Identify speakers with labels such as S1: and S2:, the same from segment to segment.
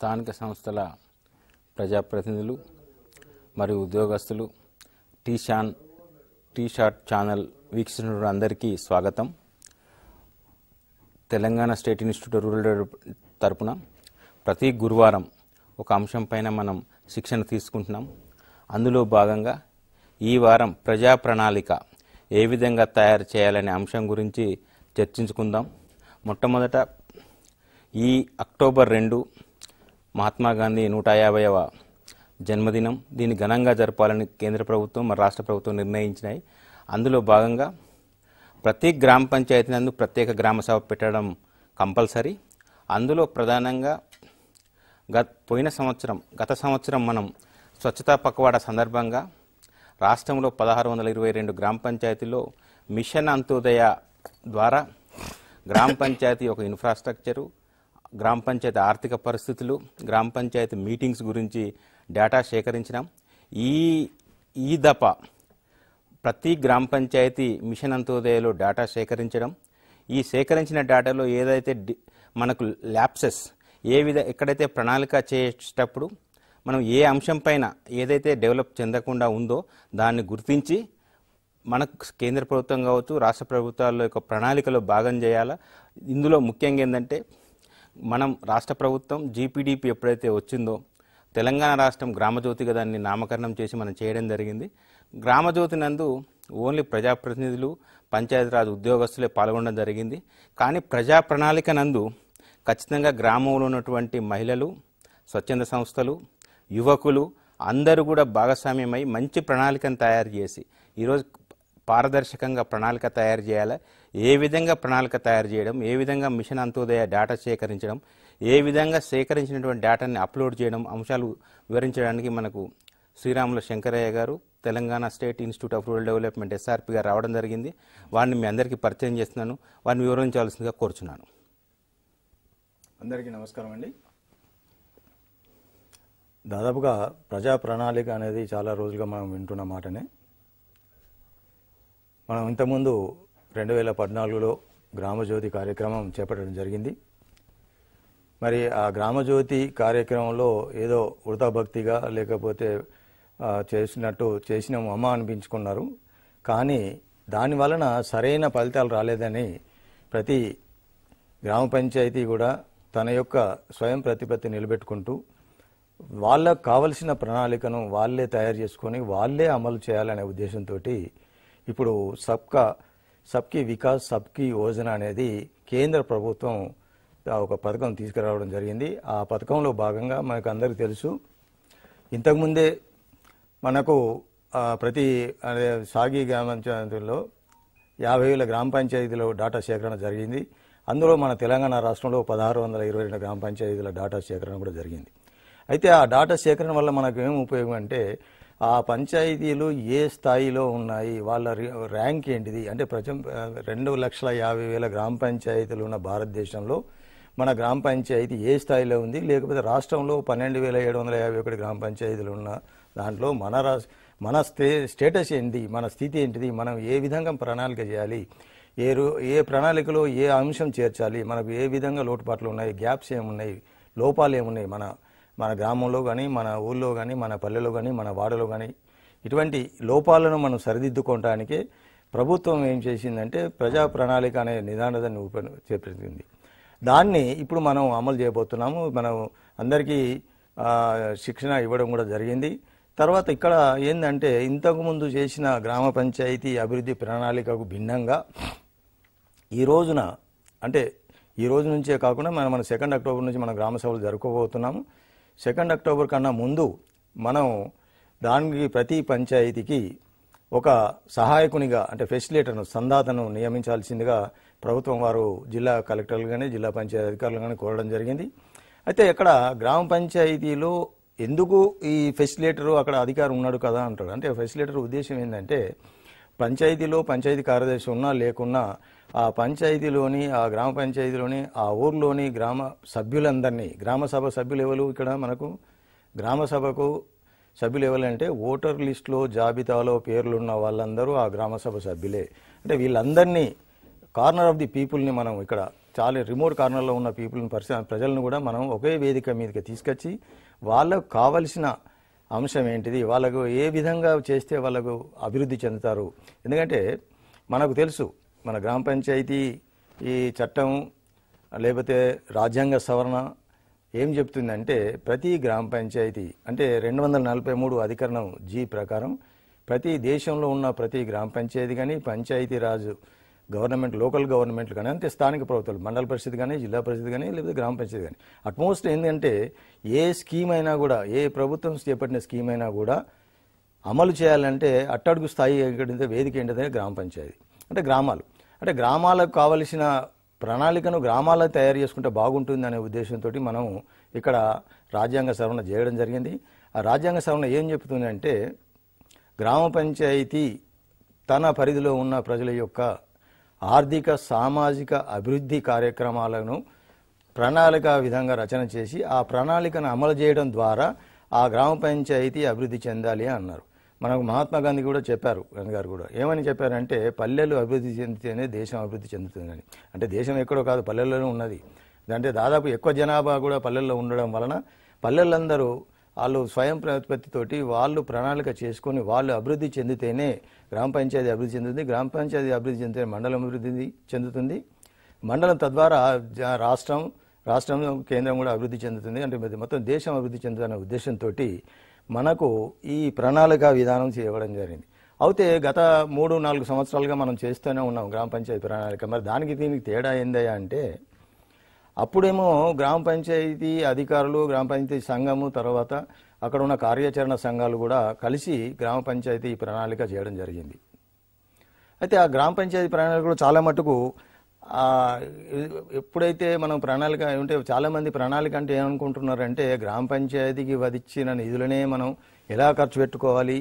S1: స్థానిక సంస్థల ప్రజాప్రతినిధులు మరియు ఉద్యోగస్తులు టీషాన్ టీషార్ట్ ఛానల్ వీక్షిస్తున్న అందరికీ స్వాగతం తెలంగాణ స్టేట్ ఇన్స్టిట్యూట్ రూరల్ తరపున ప్రతి గురువారం ఒక అంశం పైన మనం శిక్షణ తీసుకుంటున్నాం అందులో భాగంగా ఈ వారం ప్రజా ప్రణాళిక ఏ విధంగా తయారు చేయాలనే అంశం గురించి చర్చించుకుందాం మొట్టమొదట ఈ అక్టోబర్ రెండు మహాత్మా గాంధీ నూట యాభైవ జన్మదినం దీన్ని ఘనంగా జరపాలని కేంద్ర ప్రభుత్వం మరి రాష్ట్ర ప్రభుత్వం నిర్ణయించినాయి అందులో భాగంగా ప్రతి గ్రామ పంచాయతీ నందు ప్రత్యేక గ్రామ సభ పెట్టడం కంపల్సరీ అందులో ప్రధానంగా గత పోయిన సంవత్సరం గత సంవత్సరం మనం స్వచ్ఛతా పక్వాడ సందర్భంగా రాష్ట్రంలో పదహారు వందల ఇరవై రెండు గ్రామ పంచాయతీలో మిషన్ అంత్యోదయ ద్వారా గ్రామ పంచాయతీ యొక్క ఇన్ఫ్రాస్ట్రక్చరు గ్రామ పంచాయతీ ఆర్థిక పరిస్థితులు గ్రామ పంచాయతీ మీటింగ్స్ గురించి డేటా సేకరించినాం ఈ ఈ దప ప్రతి గ్రామ పంచాయతీ మిషన్ అంత్యోదయలో డేటా సేకరించడం ఈ సేకరించిన డేటాలో ఏదైతే మనకు ల్యాప్సెస్ ఏ విధ ఎక్కడైతే ప్రణాళిక చేసేటప్పుడు మనం ఏ అంశం పైన ఏదైతే డెవలప్ చెందకుండా ఉందో దాన్ని గుర్తించి మనకు కేంద్ర ప్రభుత్వం కావచ్చు రాష్ట్ర ప్రభుత్వాల యొక్క ప్రణాళికలో భాగం చేయాలా ఇందులో ముఖ్యంగా ఏంటంటే మనం రాష్ట్ర ప్రభుత్వం జీపీడిపి ఎప్పుడైతే వచ్చిందో తెలంగాణ రాష్ట్రం గ్రామజ్యోతిగా దాన్ని నామకరణం చేసి మనం చేయడం జరిగింది గ్రామజ్యోతి నందు ఓన్లీ ప్రజాప్రతినిధులు పంచాయతీరాజ్ ఉద్యోగస్తులే పాల్గొనడం జరిగింది కానీ ప్రజా ప్రణాళిక నందు ఖచ్చితంగా గ్రామంలో ఉన్నటువంటి మహిళలు స్వచ్ఛంద సంస్థలు యువకులు అందరూ కూడా భాగస్వామ్యమై మంచి ప్రణాళికను తయారు చేసి ఈరోజు పారదర్శకంగా ప్రణాళిక తయారు చేయాలి ఏ విధంగా ప్రణాళిక తయారు చేయడం ఏ విధంగా మిషన్ అంత్యోదయ డేటా సేకరించడం ఏ విధంగా సేకరించినటువంటి డేటాని అప్లోడ్ చేయడం అంశాలు వివరించడానికి మనకు శ్రీరాముల శంకరయ్య గారు Telangana state institute of rural development ఎస్ఆర్పిగా రావడం జరిగింది వారిని మీ అందరికీ పరిచయం చేస్తున్నాను వారిని వివరించాల్సిందిగా కోరుచున్నాను
S2: అందరికీ నమస్కారం అండి
S1: దాదాపుగా ప్రజా
S2: ప్రణాళిక అనేది చాలా రోజులుగా మనం వింటున్న మాటనే మనం ఇంతకుముందు రెండు వేల పద్నాలుగులో గ్రామజ్యోతి కార్యక్రమం చేపట్టడం జరిగింది మరి ఆ గ్రామజ్యోతి కార్యక్రమంలో ఏదో భక్తిగా లేకపోతే చేసినట్టు చేసినాము అమ్మ అనిపించుకున్నారు కానీ దాని వలన సరైన ఫలితాలు రాలేదని ప్రతి గ్రామ పంచాయతీ కూడా తన యొక్క స్వయం ప్రతిపత్తి నిలబెట్టుకుంటూ వాళ్ళకు కావలసిన ప్రణాళికను వాళ్ళే తయారు చేసుకొని వాళ్ళే అమలు చేయాలనే ఉద్దేశంతో ఇప్పుడు సబ్కా సబ్కి వికాస్ సబ్కి యోజన అనేది కేంద్ర ప్రభుత్వం ఒక పథకం తీసుకురావడం జరిగింది ఆ పథకంలో భాగంగా మనకు అందరికీ తెలుసు ఇంతకుముందే మనకు ప్రతి సాగి గ్రామంలో యాభై వేల గ్రామ పంచాయతీలో డాటా సేకరణ జరిగింది అందులో మన తెలంగాణ రాష్ట్రంలో పదహారు వందల ఇరవై రెండు గ్రామ పంచాయతీల డాటా సేకరణ కూడా జరిగింది అయితే ఆ డాటా సేకరణ వల్ల మనకు ఏం ఉపయోగం అంటే ఆ పంచాయతీలు ఏ స్థాయిలో ఉన్నాయి వాళ్ళ ర్యాంక్ ఏంటిది అంటే ప్రజ రెండు లక్షల యాభై వేల గ్రామ పంచాయతీలు ఉన్న భారతదేశంలో మన గ్రామ పంచాయతీ ఏ స్థాయిలో ఉంది లేకపోతే రాష్ట్రంలో పన్నెండు వేల ఏడు వందల యాభై ఒకటి గ్రామ పంచాయతీలు ఉన్న దాంట్లో మన రా మన స్టే స్టేటస్ ఏంటి మన స్థితి ఏంటిది మనం ఏ విధంగా ప్రణాళిక చేయాలి ఏ ఏ ప్రణాళికలో ఏ అంశం చేర్చాలి మనకు ఏ విధంగా లోటుపాట్లు ఉన్నాయి గ్యాప్స్ ఏమున్నాయి లోపాలు ఏమున్నాయి మన మన గ్రామంలో కానీ మన ఊళ్ళో కానీ మన పల్లెలో కానీ మన వాడలో కానీ ఇటువంటి లోపాలను మనం సరిదిద్దుకోవటానికి ప్రభుత్వం ఏం చేసిందంటే ప్రజా ప్రణాళిక అనే నిదానదాన్ని చేపట్టింది దాన్ని ఇప్పుడు మనం అమలు చేయబోతున్నాము మనం అందరికీ శిక్షణ ఇవ్వడం కూడా జరిగింది తర్వాత ఇక్కడ ఏంటంటే ఇంతకుముందు చేసిన గ్రామ పంచాయతీ అభివృద్ధి ప్రణాళికకు భిన్నంగా ఈ రోజున అంటే ఈ రోజు నుంచే కాకుండా మనం మన సెకండ్ అక్టోబర్ నుంచి మన గ్రామ సభలు జరుపుకోబోతున్నాము సెకండ్ అక్టోబర్ కన్నా ముందు మనం దానికి ప్రతి పంచాయతీకి ఒక సహాయకునిగా అంటే ఫెసిలిటర్ను సందాతను నియమించాల్సిందిగా ప్రభుత్వం వారు జిల్లా కలెక్టర్లు కానీ జిల్లా పంచాయతీ అధికారులు కానీ కోరడం జరిగింది అయితే ఇక్కడ గ్రామ పంచాయతీలో ఎందుకు ఈ ఫెసిలిటరు అక్కడ అధికారం ఉన్నాడు కదా అంటాడు అంటే ఫెసిలిటర్ ఉద్దేశం ఏంటంటే పంచాయతీలో పంచాయతీ కార్యదర్శి ఉన్నా లేకున్నా ఆ పంచాయతీలోని ఆ గ్రామ పంచాయతీలోని ఆ ఊర్లోని గ్రామ సభ్యులందరినీ గ్రామ సభ సభ్యులు ఎవరు ఇక్కడ మనకు గ్రామ సభకు సభ్యులు ఎవరంటే ఓటర్ లిస్టులో జాబితాలో పేర్లున్న వాళ్ళందరూ ఆ గ్రామ సభ సభ్యులే అంటే వీళ్ళందరినీ కార్నర్ ఆఫ్ ది పీపుల్ని మనం ఇక్కడ చాలా రిమోట్ కార్నర్లో ఉన్న పీపుల్ని ప్రజలను కూడా మనం ఒకే వేదిక మీదకి తీసుకొచ్చి వాళ్ళకు కావలసిన అంశం ఏంటిది వాళ్ళకు ఏ విధంగా చేస్తే వాళ్ళకు అభివృద్ధి చెందుతారు ఎందుకంటే మనకు తెలుసు మన గ్రామ పంచాయతీ ఈ చట్టం లేకపోతే రాజ్యాంగ సవరణ ఏం చెప్తుందంటే ప్రతి గ్రామ పంచాయతీ అంటే రెండు వందల నలభై మూడు అధికరణం జీ ప్రకారం ప్రతి దేశంలో ఉన్న ప్రతి గ్రామ పంచాయతీ కానీ పంచాయతీరాజు గవర్నమెంట్ లోకల్ గవర్నమెంట్లు కానీ అంతే స్థానిక ప్రభుత్వాలు మండల పరిషత్ కానీ జిల్లా పరిషత్ కానీ లేదా గ్రామ పరిషత్ కానీ అట్మోస్ట్ ఏంటంటే ఏ స్కీమ్ అయినా కూడా ఏ ప్రభుత్వం చేపట్టిన స్కీమ్ అయినా కూడా అమలు చేయాలంటే అట్టడుగు స్థాయి ఏంటంటే వేదిక ఏంటంటే గ్రామ పంచాయతీ అంటే గ్రామాలు అంటే గ్రామాలకు కావలసిన ప్రణాళికను గ్రామాలకు తయారు చేసుకుంటే బాగుంటుంది అనే ఉద్దేశంతో మనం ఇక్కడ రాజ్యాంగ సవరణ చేయడం జరిగింది ఆ రాజ్యాంగ సవరణ ఏం చెప్తుంది అంటే గ్రామ పంచాయతీ తన పరిధిలో ఉన్న ప్రజల యొక్క ఆర్థిక సామాజిక అభివృద్ధి కార్యక్రమాలను ప్రణాళిక విధంగా రచన చేసి ఆ ప్రణాళికను అమలు చేయడం ద్వారా ఆ గ్రామ పంచాయతీ అభివృద్ధి చెందాలి అన్నారు మనకు మహాత్మా గాంధీ కూడా చెప్పారు గాంధీ గారు కూడా ఏమని చెప్పారంటే పల్లెలు అభివృద్ధి చెందితేనే దేశం అభివృద్ధి చెందుతుందని అంటే దేశం ఎక్కడో కాదు పల్లెల్లోనే ఉన్నది అంటే దాదాపు ఎక్కువ జనాభా కూడా పల్లెల్లో ఉండడం వలన పల్లెలందరూ వాళ్ళు స్వయం ప్రతిపత్తితోటి వాళ్ళు ప్రణాళిక చేసుకొని వాళ్ళు అభివృద్ధి చెందితేనే గ్రామ పంచాయతీ అభివృద్ధి చెందుతుంది గ్రామ పంచాయతీ అభివృద్ధి చెందితే మండలం అభివృద్ధి చెందుతుంది మండలం తద్వారా రాష్ట్రం రాష్ట్రం కేంద్రం కూడా అభివృద్ధి చెందుతుంది అంటే మొత్తం దేశం అభివృద్ధి చెందుతున్న ఉద్దేశంతో మనకు ఈ ప్రణాళిక విధానం చేయడం జరిగింది అయితే గత మూడు నాలుగు సంవత్సరాలుగా మనం చేస్తూనే ఉన్నాం గ్రామ పంచాయతీ ప్రణాళిక మరి దానికి దీనికి తేడా ఏందయ్యా అంటే అప్పుడేమో గ్రామ పంచాయతీ అధికారులు గ్రామ పంచాయతీ సంఘము తర్వాత అక్కడ ఉన్న కార్యాచరణ సంఘాలు కూడా కలిసి గ్రామ పంచాయతీ ప్రణాళిక చేయడం జరిగింది అయితే ఆ గ్రామ పంచాయతీ కూడా చాలా మటుకు ఎప్పుడైతే మనం ప్రణాళిక ఉంటే చాలామంది ప్రణాళిక అంటే ఏమనుకుంటున్నారంటే గ్రామ పంచాయతీకి వదిచ్చిన నిధులనే మనం ఎలా ఖర్చు పెట్టుకోవాలి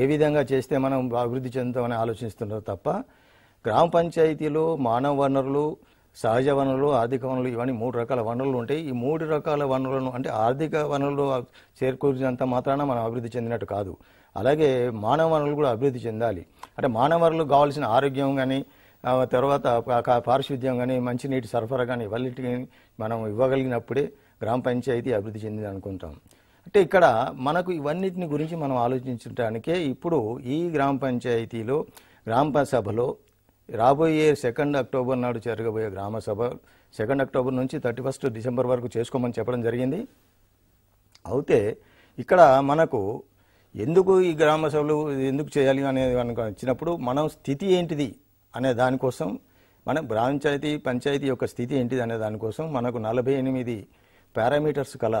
S2: ఏ విధంగా చేస్తే మనం అభివృద్ధి చెందుతామని ఆలోచిస్తున్నారు తప్ప గ్రామ పంచాయతీలో మానవ వనరులు సహజ వనరులు ఆర్థిక వనరులు ఇవన్నీ మూడు రకాల వనరులు ఉంటాయి ఈ మూడు రకాల వనరులను అంటే ఆర్థిక వనరులు చేరుకూరినంత మాత్రాన మనం అభివృద్ధి చెందినట్టు కాదు అలాగే మానవ వనరులు కూడా అభివృద్ధి చెందాలి అంటే మానవ వనరులు కావాల్సిన ఆరోగ్యం కానీ తర్వాత పారిశుద్ధ్యం కానీ మంచినీటి సరఫరా కానీ ఇవన్నీ మనం ఇవ్వగలిగినప్పుడే గ్రామ పంచాయతీ అభివృద్ధి చెందింది అనుకుంటాం అంటే ఇక్కడ మనకు ఇవన్నిటిని గురించి మనం ఆలోచించడానికే ఇప్పుడు ఈ గ్రామ పంచాయతీలో గ్రామ సభలో రాబోయే సెకండ్ అక్టోబర్ నాడు జరగబోయే గ్రామ సభ సెకండ్ అక్టోబర్ నుంచి థర్టీ ఫస్ట్ డిసెంబర్ వరకు చేసుకోమని చెప్పడం జరిగింది అయితే ఇక్కడ మనకు ఎందుకు ఈ గ్రామ సభలు ఎందుకు చేయాలి అనేది కనుక వచ్చినప్పుడు మనం స్థితి ఏంటిది అనే దానికోసం మన పంచాయతీ పంచాయతీ యొక్క స్థితి ఏంటిది అనే దానికోసం మనకు నలభై ఎనిమిది పారామీటర్స్ గల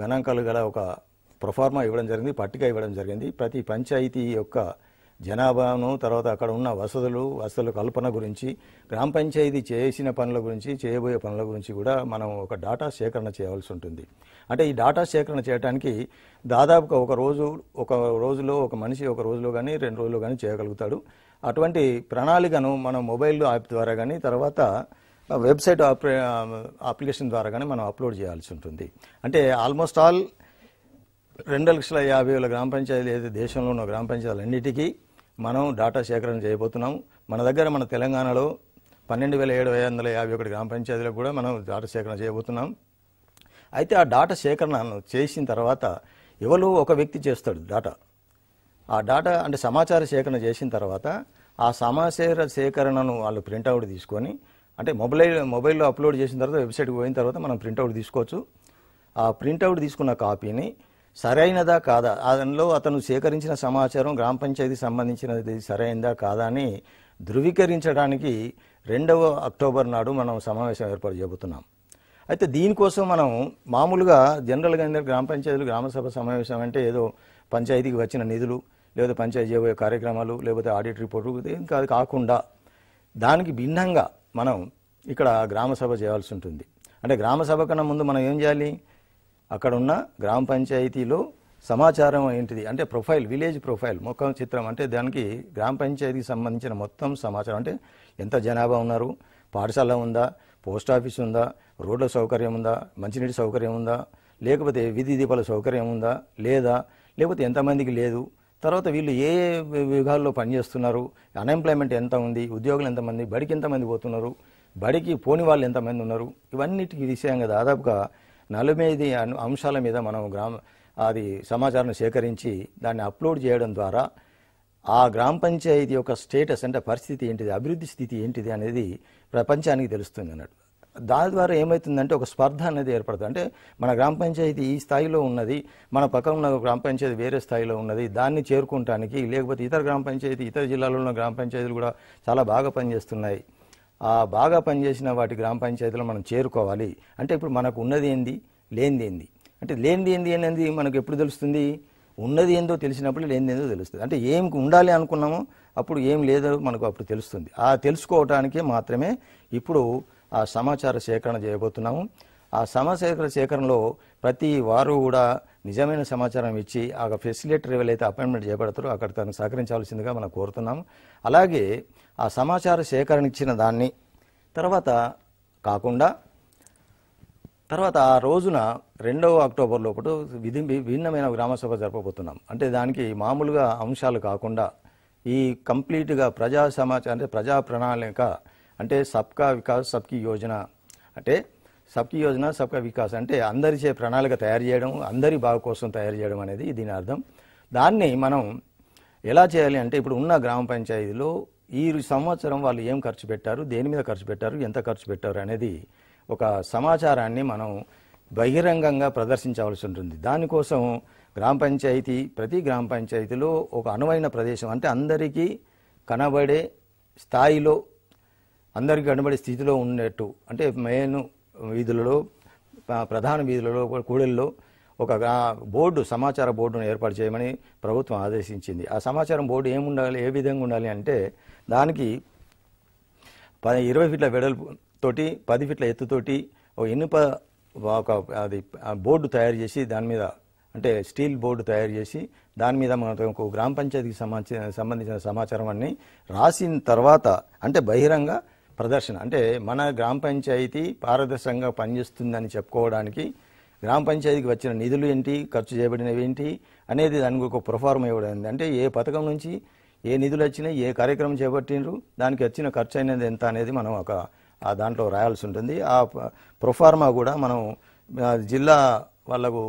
S2: గణాంకాలు గల ఒక ప్రొఫార్మా ఇవ్వడం జరిగింది పట్టిక ఇవ్వడం జరిగింది ప్రతి పంచాయతీ యొక్క జనాభాను తర్వాత అక్కడ ఉన్న వసతులు వసతుల కల్పన గురించి గ్రామ పంచాయతీ చేసిన పనుల గురించి చేయబోయే పనుల గురించి కూడా మనం ఒక డాటా సేకరణ చేయవలసి ఉంటుంది అంటే ఈ డాటా సేకరణ చేయడానికి దాదాపుగా ఒక రోజు ఒక రోజులో ఒక మనిషి ఒక రోజులో కానీ రెండు రోజులు కానీ చేయగలుగుతాడు అటువంటి ప్రణాళికను మనం మొబైల్ యాప్ ద్వారా కానీ తర్వాత వెబ్సైట్ అప్లికేషన్ ద్వారా కానీ మనం అప్లోడ్ చేయాల్సి ఉంటుంది అంటే ఆల్మోస్ట్ ఆల్ రెండు లక్షల యాభై వేల గ్రామ పంచాయతీ అయితే దేశంలో ఉన్న గ్రామ పంచాయతీలన్నిటికీ మనం డాటా సేకరణ చేయబోతున్నాము మన దగ్గర మన తెలంగాణలో పన్నెండు వేల ఏడు వందల యాభై ఒకటి గ్రామ పంచాయతీలకు కూడా మనం డాటా సేకరణ చేయబోతున్నాం అయితే ఆ డాటా సేకరణను చేసిన తర్వాత ఎవరు ఒక వ్యక్తి చేస్తాడు డాటా ఆ డాటా అంటే సమాచార సేకరణ చేసిన తర్వాత ఆ సమాచార సేకరణను వాళ్ళు ప్రింట్అవుట్ తీసుకొని అంటే మొబైల్ మొబైల్లో అప్లోడ్ చేసిన తర్వాత వెబ్సైట్కి పోయిన తర్వాత మనం ప్రింట్అవుట్ తీసుకోవచ్చు ఆ ప్రింట్అవుట్ తీసుకున్న కాపీని సరైనదా కాదా అందులో అతను సేకరించిన సమాచారం గ్రామ పంచాయతీ సంబంధించినది సరైనదా కాదా అని ధృవీకరించడానికి రెండవ అక్టోబర్ నాడు మనం సమావేశం ఏర్పాటు చేయబోతున్నాం అయితే దీనికోసం మనం మామూలుగా జనరల్గా అందరూ గ్రామ పంచాయతీలు గ్రామసభ సమావేశం అంటే ఏదో పంచాయతీకి వచ్చిన నిధులు లేదా పంచాయతీ చేయబోయే కార్యక్రమాలు లేకపోతే ఆడిట్ రిపోర్టు ఇంకా అది కాకుండా దానికి భిన్నంగా మనం ఇక్కడ గ్రామసభ చేయాల్సి ఉంటుంది అంటే గ్రామసభ కన్నా ముందు మనం ఏం చేయాలి అక్కడున్న గ్రామ పంచాయతీలో సమాచారం ఏంటిది అంటే ప్రొఫైల్ విలేజ్ ప్రొఫైల్ ముఖం చిత్రం అంటే దానికి గ్రామ పంచాయతీకి సంబంధించిన మొత్తం సమాచారం అంటే ఎంత జనాభా ఉన్నారు పాఠశాల ఉందా పోస్ట్ ఆఫీస్ ఉందా రోడ్ల సౌకర్యం ఉందా మంచినీటి సౌకర్యం ఉందా లేకపోతే విధి దీపాల సౌకర్యం ఉందా లేదా లేకపోతే ఎంతమందికి లేదు తర్వాత వీళ్ళు ఏ విభాగాల్లో పనిచేస్తున్నారు అన్ఎంప్లాయ్మెంట్ ఎంత ఉంది ఉద్యోగులు ఎంతమంది బడికి ఎంతమంది పోతున్నారు బడికి పోని వాళ్ళు ఎంతమంది ఉన్నారు ఇవన్నిటికి విషయంగా దాదాపుగా నలభై అంశాల మీద మనం గ్రామ అది సమాచారం సేకరించి దాన్ని అప్లోడ్ చేయడం ద్వారా ఆ గ్రామ పంచాయతీ యొక్క స్టేటస్ అంటే పరిస్థితి ఏంటిది అభివృద్ధి స్థితి ఏంటిది అనేది ప్రపంచానికి తెలుస్తుంది అన్నట్టు దాని ద్వారా ఏమవుతుందంటే ఒక స్పర్ధ అనేది ఏర్పడుతుంది అంటే మన గ్రామ పంచాయతీ ఈ స్థాయిలో ఉన్నది మన పక్కన ఉన్న గ్రామ పంచాయతీ వేరే స్థాయిలో ఉన్నది దాన్ని చేరుకుంటానికి లేకపోతే ఇతర గ్రామ పంచాయతీ ఇతర జిల్లాలో ఉన్న గ్రామ పంచాయతీలు కూడా చాలా బాగా పనిచేస్తున్నాయి బాగా పనిచేసిన వాటి గ్రామ పంచాయతీలో మనం చేరుకోవాలి అంటే ఇప్పుడు మనకు ఉన్నది ఏంది లేనిది ఏంది అంటే లేనిది ఏంది అనేది మనకు ఎప్పుడు తెలుస్తుంది ఉన్నది ఏందో తెలిసినప్పుడు లేనిది ఏందో తెలుస్తుంది అంటే ఏం ఉండాలి అనుకున్నామో అప్పుడు ఏం లేదో మనకు అప్పుడు తెలుస్తుంది ఆ తెలుసుకోవటానికి మాత్రమే ఇప్పుడు ఆ సమాచార సేకరణ చేయబోతున్నాము ఆ సమాచార సేకరణలో ప్రతి వారు కూడా నిజమైన సమాచారం ఇచ్చి ఆ ఫెసిలిటర్ ఎవరైతే అపాయింట్మెంట్ చేపడతారో అక్కడ తను సహకరించాల్సిందిగా మనం కోరుతున్నాము అలాగే ఆ సమాచార సేకరణ ఇచ్చిన దాన్ని తర్వాత కాకుండా తర్వాత ఆ రోజున రెండవ అక్టోబర్ లోపల విధి భిన్నమైన గ్రామసభ జరపబోతున్నాం అంటే దానికి మామూలుగా అంశాలు కాకుండా ఈ కంప్లీట్గా ప్రజా సమాచారం అంటే ప్రజా ప్రణాళిక అంటే సబ్కా వికాస్ సబ్కి యోజన అంటే సబ్కి యోజన సబ్కా వికాస్ అంటే అందరిచే ప్రణాళిక తయారు చేయడం అందరి బాగు కోసం తయారు చేయడం అనేది దీని అర్థం దాన్ని మనం ఎలా చేయాలి అంటే ఇప్పుడు ఉన్న గ్రామ పంచాయతీలో ఈ సంవత్సరం వాళ్ళు ఏం ఖర్చు పెట్టారు దేని మీద ఖర్చు పెట్టారు ఎంత ఖర్చు పెట్టారు అనేది ఒక సమాచారాన్ని మనం బహిరంగంగా ప్రదర్శించవలసి ఉంటుంది దానికోసం గ్రామ పంచాయతీ ప్రతి గ్రామ పంచాయతీలో ఒక అనువైన ప్రదేశం అంటే అందరికీ కనబడే స్థాయిలో అందరికీ కనబడే స్థితిలో ఉండేట్టు అంటే మెయిన్ వీధులలో ప్రధాన వీధులలో కూడల్లో ఒక బోర్డు సమాచార బోర్డును ఏర్పాటు చేయమని ప్రభుత్వం ఆదేశించింది ఆ సమాచారం బోర్డు ఏముండాలి ఏ విధంగా ఉండాలి అంటే దానికి పది ఇరవై ఫీట్ల వెడల్పు తోటి పది ఫీట్ల ఎత్తుతోటి ఒక ఇనుప ఒక అది బోర్డు తయారు చేసి దాని మీద అంటే స్టీల్ బోర్డు తయారు చేసి దాని మీద మనం గ్రామ పంచాయతీకి సంబంధించిన సంబంధించిన సమాచారం అన్ని రాసిన తర్వాత అంటే బహిరంగ ప్రదర్శన అంటే మన గ్రామ పంచాయతీ పారదర్శకంగా పనిచేస్తుందని చెప్పుకోవడానికి గ్రామ పంచాయతీకి వచ్చిన నిధులు ఏంటి ఖర్చు చేయబడినవి ఏంటి అనేది దానికి ఒక ప్రొఫార్మ్ ఇవ్వడం అంటే ఏ పథకం నుంచి ఏ నిధులు వచ్చినాయి ఏ కార్యక్రమం చేపట్టినరు దానికి వచ్చిన ఖర్చు అయినది ఎంత అనేది మనం ఒక దాంట్లో రాయాల్సి ఉంటుంది ఆ ప్రొఫార్మా కూడా మనం జిల్లా వాళ్ళకు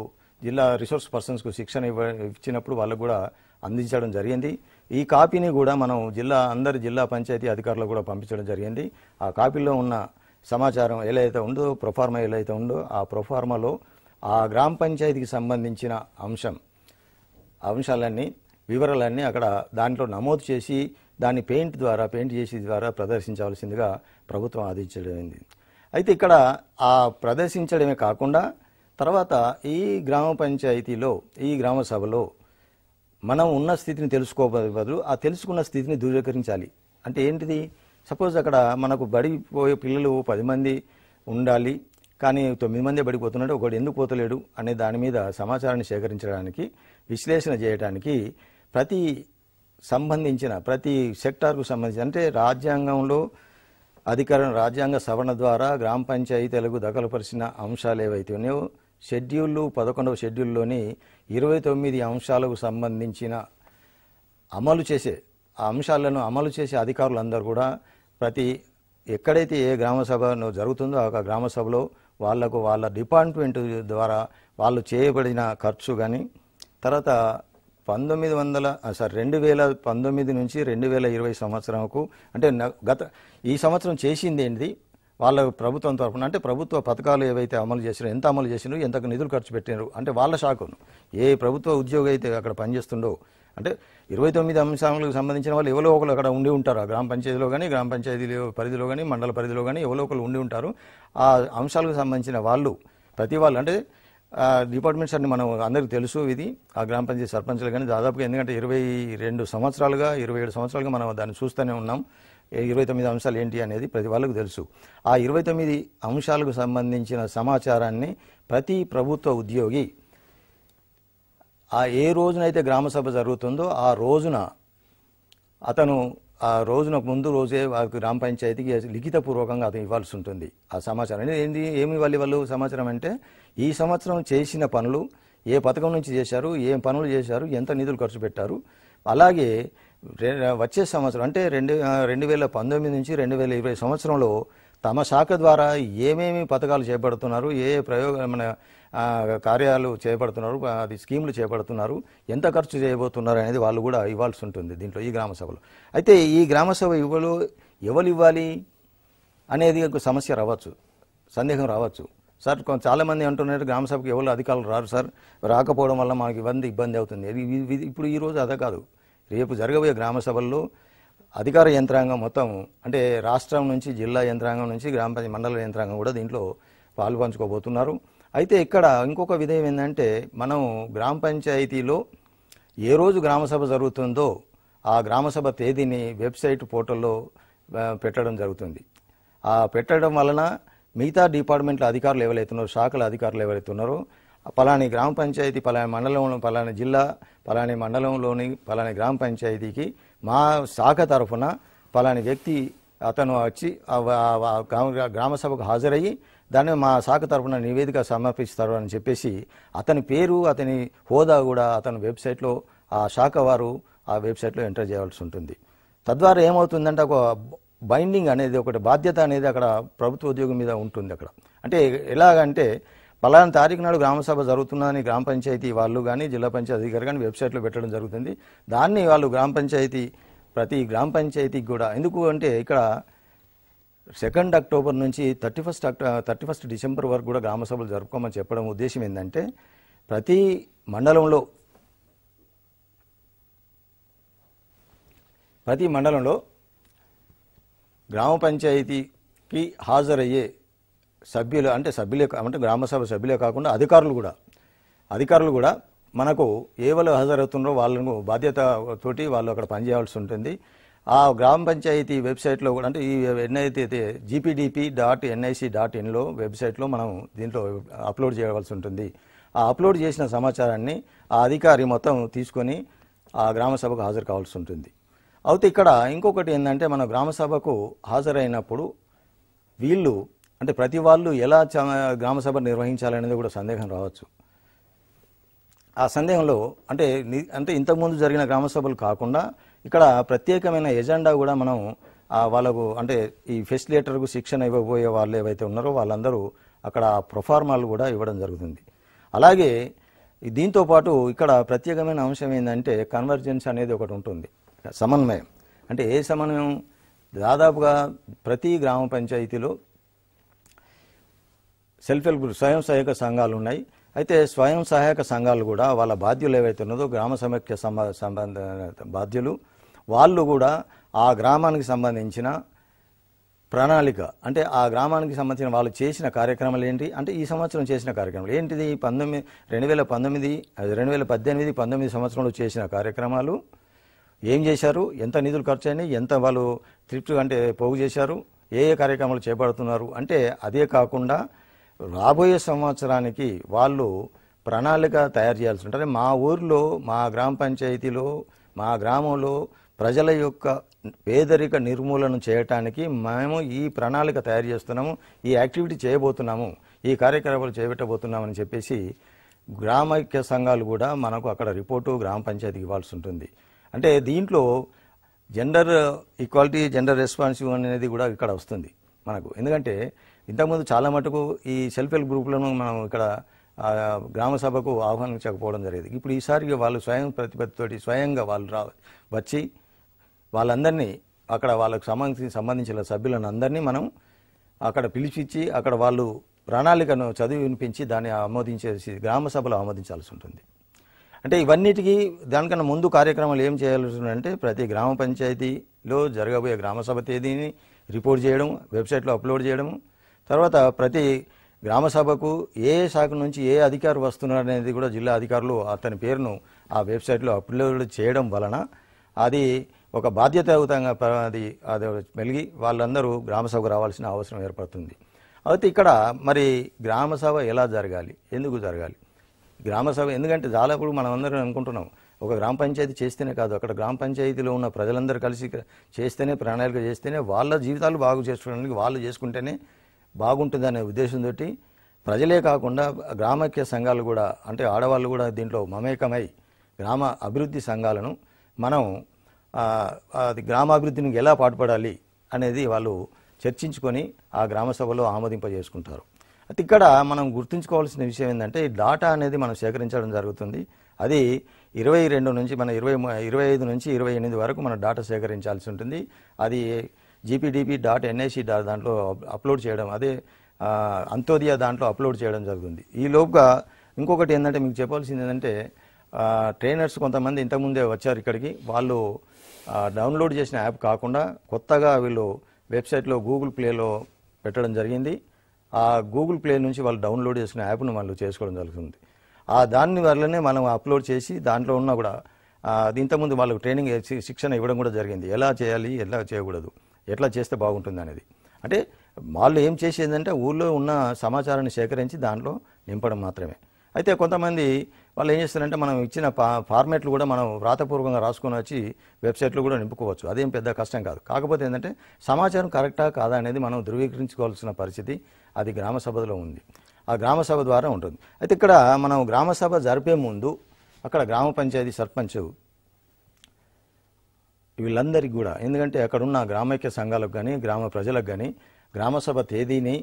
S2: జిల్లా రిసోర్స్ పర్సన్స్కు శిక్షణ ఇవ్వ ఇచ్చినప్పుడు వాళ్ళకు కూడా అందించడం జరిగింది ఈ కాపీని కూడా మనం జిల్లా అందరి జిల్లా పంచాయతీ అధికారులకు కూడా పంపించడం జరిగింది ఆ కాపీలో ఉన్న సమాచారం ఏదైతే ఉందో ప్రొఫార్మా ఏదైతే ఉందో ఆ ప్రొఫార్మాలో ఆ గ్రామ పంచాయతీకి సంబంధించిన అంశం అంశాలన్నీ వివరాలన్నీ అక్కడ దాంట్లో నమోదు చేసి దాన్ని పెయింట్ ద్వారా పెయింట్ చేసి ద్వారా ప్రదర్శించవలసిందిగా ప్రభుత్వం ఆదించడమైంది అయితే ఇక్కడ ఆ ప్రదర్శించడమే కాకుండా తర్వాత ఈ గ్రామ పంచాయతీలో ఈ గ్రామ సభలో మనం ఉన్న స్థితిని తెలుసుకోబోయే బదులు ఆ తెలుసుకున్న స్థితిని ధృవీకరించాలి అంటే ఏంటిది సపోజ్ అక్కడ మనకు బడిపోయే పిల్లలు పది మంది ఉండాలి కానీ తొమ్మిది మంది బడిపోతున్నాడు ఒకడు ఎందుకు పోతలేడు అనే దాని మీద సమాచారాన్ని సేకరించడానికి విశ్లేషణ చేయడానికి ప్రతి సంబంధించిన ప్రతి సెక్టార్కు సంబంధించిన అంటే రాజ్యాంగంలో అధికారం రాజ్యాంగ సవరణ ద్వారా గ్రామ పంచాయతీలకు దఖలుపరిచిన అంశాలు ఏవైతే ఉన్నాయో షెడ్యూళ్ళు పదకొండవ షెడ్యూల్లోని ఇరవై తొమ్మిది అంశాలకు సంబంధించిన అమలు చేసే ఆ అంశాలను అమలు చేసే అధికారులందరూ కూడా ప్రతి ఎక్కడైతే ఏ గ్రామ జరుగుతుందో ఆ గ్రామ సభలో వాళ్లకు వాళ్ళ డిపార్ట్మెంట్ ద్వారా వాళ్ళు చేయబడిన ఖర్చు కానీ తర్వాత పంతొమ్మిది వందల సారీ రెండు వేల పంతొమ్మిది నుంచి రెండు వేల ఇరవై సంవత్సరంకు అంటే గత ఈ సంవత్సరం చేసింది ఏంటి వాళ్ళ ప్రభుత్వం తరఫున అంటే ప్రభుత్వ పథకాలు ఏవైతే అమలు చేసినారో ఎంత అమలు చేసినారు ఎంత నిధులు ఖర్చు పెట్టినారు అంటే వాళ్ళ శాఖను ఏ ప్రభుత్వ ఉద్యోగి అయితే అక్కడ పనిచేస్తుండో అంటే ఇరవై తొమ్మిది అంశాలకు సంబంధించిన వాళ్ళు ఎవరో ఒకరు అక్కడ ఉండి ఉంటారు ఆ గ్రామ పంచాయతీలో కానీ గ్రామ పంచాయతీ పరిధిలో కానీ మండల పరిధిలో కానీ ఎవరో ఒకరు ఉండి ఉంటారు ఆ అంశాలకు సంబంధించిన వాళ్ళు ప్రతి వాళ్ళు అంటే డిపార్ట్మెంట్స్ అన్ని మనం అందరికీ తెలుసు ఇది ఆ గ్రామ పంచాయతీ సర్పంచ్లు కానీ దాదాపుగా ఎందుకంటే ఇరవై రెండు సంవత్సరాలుగా ఇరవై ఏడు సంవత్సరాలుగా మనం దాన్ని చూస్తూనే ఉన్నాం ఇరవై తొమ్మిది అంశాలు ఏంటి అనేది ప్రతి వాళ్ళకు తెలుసు ఆ ఇరవై తొమ్మిది అంశాలకు సంబంధించిన సమాచారాన్ని ప్రతి ప్రభుత్వ ఉద్యోగి ఆ ఏ రోజునైతే గ్రామసభ జరుగుతుందో ఆ రోజున అతను ఆ రోజున ముందు రోజే వారికి గ్రామ పంచాయతీకి లిఖితపూర్వకంగా అతను ఇవ్వాల్సి ఉంటుంది ఆ సమాచారం ఏంటి ఏమి ఇవ్వాలి వాళ్ళు సమాచారం అంటే ఈ సంవత్సరం చేసిన పనులు ఏ పథకం నుంచి చేశారు ఏం పనులు చేశారు ఎంత నిధులు ఖర్చు పెట్టారు అలాగే వచ్చే సంవత్సరం అంటే రెండు రెండు వేల పంతొమ్మిది నుంచి రెండు వేల ఇరవై సంవత్సరంలో తమ శాఖ ద్వారా ఏమేమి పథకాలు చేపడుతున్నారు ఏ ప్రయోగ మన కార్యాలు చేపడుతున్నారు అది స్కీములు చేపడుతున్నారు ఎంత ఖర్చు చేయబోతున్నారు అనేది వాళ్ళు కూడా ఇవ్వాల్సి ఉంటుంది దీంట్లో ఈ గ్రామ సభలో అయితే ఈ గ్రామ సభ ఇవ్వలు ఎవరు ఇవ్వాలి అనేది ఒక సమస్య రావచ్చు సందేహం రావచ్చు సార్ చాలామంది అంటున్నారు గ్రామ సభకు ఎవరు అధికారులు రారు సార్ రాకపోవడం వల్ల మనకి ఇబ్బంది ఇబ్బంది అవుతుంది ఇప్పుడు ఈరోజు అదే కాదు రేపు జరగబోయే గ్రామ సభల్లో అధికార యంత్రాంగం మొత్తం అంటే రాష్ట్రం నుంచి జిల్లా యంత్రాంగం నుంచి గ్రామ మండల యంత్రాంగం కూడా దీంట్లో పాలు పంచుకోబోతున్నారు అయితే ఇక్కడ ఇంకొక విధయం ఏంటంటే మనం గ్రామ పంచాయతీలో ఏ రోజు గ్రామసభ జరుగుతుందో ఆ గ్రామసభ తేదీని వెబ్సైట్ పోర్టల్లో పెట్టడం జరుగుతుంది ఆ పెట్టడం వలన మిగతా డిపార్ట్మెంట్ల అధికారులు ఎవరైతున్నారో శాఖల అధికారులు ఎవరైతున్నారో పలాని గ్రామ పంచాయతీ పలాని మండలంలో పలాని జిల్లా పలాని మండలంలోని పలాని గ్రామ పంచాయతీకి మా శాఖ తరఫున పలాని వ్యక్తి అతను వచ్చి గ్రామ సభకు హాజరయ్యి దాన్ని మా శాఖ తరఫున నివేదిక సమర్పిస్తారు అని చెప్పేసి అతని పేరు అతని హోదా కూడా అతని వెబ్సైట్లో ఆ శాఖ వారు ఆ వెబ్సైట్లో ఎంటర్ చేయాల్సి ఉంటుంది తద్వారా ఏమవుతుందంటే ఒక బైండింగ్ అనేది ఒకటి బాధ్యత అనేది అక్కడ ప్రభుత్వ ఉద్యోగం మీద ఉంటుంది అక్కడ అంటే ఎలాగంటే పలానా తారీఖు నాడు గ్రామసభ జరుగుతున్నదని గ్రామ పంచాయతీ వాళ్ళు కానీ జిల్లా పంచాయతీ అధికారి కానీ వెబ్సైట్లో పెట్టడం జరుగుతుంది దాన్ని వాళ్ళు గ్రామ పంచాయతీ ప్రతి గ్రామ పంచాయతీకి కూడా ఎందుకు అంటే ఇక్కడ సెకండ్ అక్టోబర్ నుంచి థర్టీ ఫస్ట్ అక్టో థర్టీ ఫస్ట్ డిసెంబర్ వరకు కూడా గ్రామ సభలు జరుపుకోమని చెప్పడం ఉద్దేశం ఏంటంటే ప్రతి మండలంలో ప్రతి మండలంలో గ్రామ పంచాయతీకి హాజరయ్యే సభ్యులు అంటే సభ్యులే అంటే గ్రామసభ సభ్యులే కాకుండా అధికారులు కూడా అధికారులు కూడా మనకు ఏవలు హాజరవుతున్నారో వాళ్ళను బాధ్యత తోటి వాళ్ళు అక్కడ పనిచేయాల్సి ఉంటుంది ఆ గ్రామ పంచాయతీ వెబ్సైట్లో కూడా అంటే ఈ ఎన్ఐతే జీపీడిపి డాట్ ఎన్ఐసి డాట్ ఇన్లో వెబ్సైట్లో మనం దీంట్లో అప్లోడ్ చేయవలసి ఉంటుంది ఆ అప్లోడ్ చేసిన సమాచారాన్ని ఆ అధికారి మొత్తం తీసుకొని ఆ గ్రామ సభకు హాజరు కావాల్సి ఉంటుంది అయితే ఇక్కడ ఇంకొకటి ఏంటంటే మన గ్రామ సభకు హాజరైనప్పుడు వీళ్ళు అంటే ప్రతి వాళ్ళు ఎలా గ్రామ సభ నిర్వహించాలనేది కూడా సందేహం రావచ్చు ఆ సందేహంలో అంటే అంటే ఇంతకుముందు జరిగిన గ్రామ సభలు కాకుండా ఇక్కడ ప్రత్యేకమైన ఎజెండా కూడా మనం వాళ్ళకు అంటే ఈ ఫెసిలిటర్కు శిక్షణ ఇవ్వబోయే వాళ్ళు ఏవైతే ఉన్నారో వాళ్ళందరూ అక్కడ ప్రొఫార్మాలు కూడా ఇవ్వడం జరుగుతుంది అలాగే దీంతో పాటు ఇక్కడ ప్రత్యేకమైన అంశం ఏంటంటే కన్వర్జెన్స్ అనేది ఒకటి ఉంటుంది సమన్వయం అంటే ఏ సమన్వయం దాదాపుగా ప్రతి గ్రామ పంచాయతీలో సెల్ఫ్ హెల్ప్ గ్రూప్ స్వయం సహాయక సంఘాలు ఉన్నాయి అయితే స్వయం సహాయక సంఘాలు కూడా వాళ్ళ బాధ్యులు ఏవైతే ఉన్నదో గ్రామ సమైక్య సంబంధ బాధ్యులు వాళ్ళు కూడా ఆ గ్రామానికి సంబంధించిన ప్రణాళిక అంటే ఆ గ్రామానికి సంబంధించిన వాళ్ళు చేసిన కార్యక్రమాలు ఏంటి అంటే ఈ సంవత్సరం చేసిన కార్యక్రమాలు ఏంటిది పంతొమ్మిది రెండు వేల పంతొమ్మిది రెండు వేల పద్దెనిమిది పంతొమ్మిది సంవత్సరంలో చేసిన కార్యక్రమాలు ఏం చేశారు ఎంత నిధులు ఖర్చు అయినాయి ఎంత వాళ్ళు తృప్తి అంటే పోగు చేశారు ఏ ఏ కార్యక్రమాలు చేపడుతున్నారు అంటే అదే కాకుండా రాబోయే సంవత్సరానికి వాళ్ళు ప్రణాళిక తయారు చేయాల్సి ఉంటుంది మా ఊర్లో మా గ్రామ పంచాయతీలో మా గ్రామంలో ప్రజల యొక్క పేదరిక నిర్మూలన చేయటానికి మేము ఈ ప్రణాళిక తయారు చేస్తున్నాము ఈ యాక్టివిటీ చేయబోతున్నాము ఈ కార్యక్రమాలు చేపట్టబోతున్నామని చెప్పేసి గ్రామైక్య సంఘాలు కూడా మనకు అక్కడ రిపోర్టు గ్రామ పంచాయతీకి ఇవ్వాల్సి ఉంటుంది అంటే దీంట్లో జెండర్ ఈక్వాలిటీ జెండర్ రెస్పాన్సివ్ అనేది కూడా ఇక్కడ వస్తుంది మనకు ఎందుకంటే ఇంతకుముందు చాలా మటుకు ఈ సెల్ఫ్ హెల్ప్ గ్రూపులను మనం ఇక్కడ గ్రామ సభకు ఆహ్వానించకపోవడం జరిగింది ఇప్పుడు ఈసారి వాళ్ళు స్వయం ప్రతిపత్తితోటి స్వయంగా వాళ్ళు రా వచ్చి వాళ్ళందరినీ అక్కడ వాళ్ళకు సంబంధించి సంబంధించిన సభ్యులను అందరినీ మనం అక్కడ పిలిచిచ్చి అక్కడ వాళ్ళు ప్రణాళికను చదివి వినిపించి దాన్ని ఆమోదించేసి గ్రామ సభలో ఆమోదించాల్సి ఉంటుంది అంటే ఇవన్నిటికీ దానికన్నా ముందు కార్యక్రమాలు ఏం చేయాల్సి అంటే ప్రతి గ్రామ పంచాయతీలో జరగబోయే గ్రామ సభ తేదీని రిపోర్ట్ చేయడం వెబ్సైట్లో అప్లోడ్ చేయడం తర్వాత ప్రతి గ్రామ సభకు ఏ శాఖ నుంచి ఏ అధికారులు వస్తున్నారు అనేది కూడా జిల్లా అధికారులు అతని పేరును ఆ వెబ్సైట్లో అప్లోడ్ చేయడం వలన అది ఒక బాధ్యతాయుతంగా అది అది మెలిగి వాళ్ళందరూ గ్రామ సభకు రావాల్సిన అవసరం ఏర్పడుతుంది అయితే ఇక్కడ మరి గ్రామ సభ ఎలా జరగాలి ఎందుకు జరగాలి గ్రామ సభ ఎందుకంటే జాలప్పుడు మనం అందరం అనుకుంటున్నాం ఒక గ్రామ పంచాయతీ చేస్తేనే కాదు అక్కడ గ్రామ పంచాయతీలో ఉన్న ప్రజలందరూ కలిసి చేస్తేనే ప్రణాళిక చేస్తేనే వాళ్ళ జీవితాలు బాగు చేసుకోవడానికి వాళ్ళు చేసుకుంటేనే బాగుంటుందనే ఉద్దేశంతో ప్రజలే కాకుండా గ్రామక్య సంఘాలు కూడా అంటే ఆడవాళ్ళు కూడా దీంట్లో మమేకమై గ్రామ అభివృద్ధి సంఘాలను మనం అది గ్రామాభివృద్ధిని ఎలా పాటుపడాలి అనేది వాళ్ళు చర్చించుకొని ఆ గ్రామ సభలో ఆమోదింపజేసుకుంటారు అయితే ఇక్కడ మనం గుర్తుంచుకోవాల్సిన విషయం ఏంటంటే డాటా అనేది మనం సేకరించడం జరుగుతుంది అది ఇరవై రెండు నుంచి మన ఇరవై ఇరవై ఐదు నుంచి ఇరవై ఎనిమిది వరకు మనం డాటా సేకరించాల్సి ఉంటుంది అది జీపీడీపీ డాట్ ఎన్ఐసి డాట్ దాంట్లో అప్లోడ్ చేయడం అదే అంత్యోదయ దాంట్లో అప్లోడ్ చేయడం జరుగుతుంది ఈ లోపుగా ఇంకొకటి ఏంటంటే మీకు చెప్పాల్సింది ఏంటంటే ట్రైనర్స్ కొంతమంది ఇంతకుముందే వచ్చారు ఇక్కడికి వాళ్ళు డౌన్లోడ్ చేసిన యాప్ కాకుండా కొత్తగా వీళ్ళు వెబ్సైట్లో గూగుల్ ప్లేలో పెట్టడం జరిగింది ఆ గూగుల్ ప్లే నుంచి వాళ్ళు డౌన్లోడ్ చేసిన యాప్ను వాళ్ళు చేసుకోవడం జరుగుతుంది ఆ దాని వల్లనే మనం అప్లోడ్ చేసి దాంట్లో ఉన్న కూడా ఇంతకుముందు వాళ్ళకు ట్రైనింగ్ శిక్షణ ఇవ్వడం కూడా జరిగింది ఎలా చేయాలి ఎలా చేయకూడదు ఎట్లా చేస్తే బాగుంటుంది అనేది అంటే వాళ్ళు ఏం చేసేదంటే ఊళ్ళో ఉన్న సమాచారాన్ని సేకరించి దాంట్లో నింపడం మాత్రమే అయితే కొంతమంది వాళ్ళు ఏం చేస్తారంటే మనం ఇచ్చిన ఫార్మేట్లు కూడా మనం వ్రాతపూర్వకంగా రాసుకొని వచ్చి వెబ్సైట్లు కూడా నింపుకోవచ్చు అదేం పెద్ద కష్టం కాదు కాకపోతే ఏంటంటే సమాచారం కరెక్టా కాదా అనేది మనం ధృవీకరించుకోవాల్సిన పరిస్థితి అది గ్రామ సభలో ఉంది ఆ గ్రామ సభ ద్వారా ఉంటుంది అయితే ఇక్కడ మనం గ్రామ సభ జరిపే ముందు అక్కడ గ్రామ పంచాయతీ సర్పంచ్ వీళ్ళందరికీ కూడా ఎందుకంటే అక్కడున్న గ్రామైక్య సంఘాలకు కానీ గ్రామ ప్రజలకు కానీ గ్రామసభ తేదీని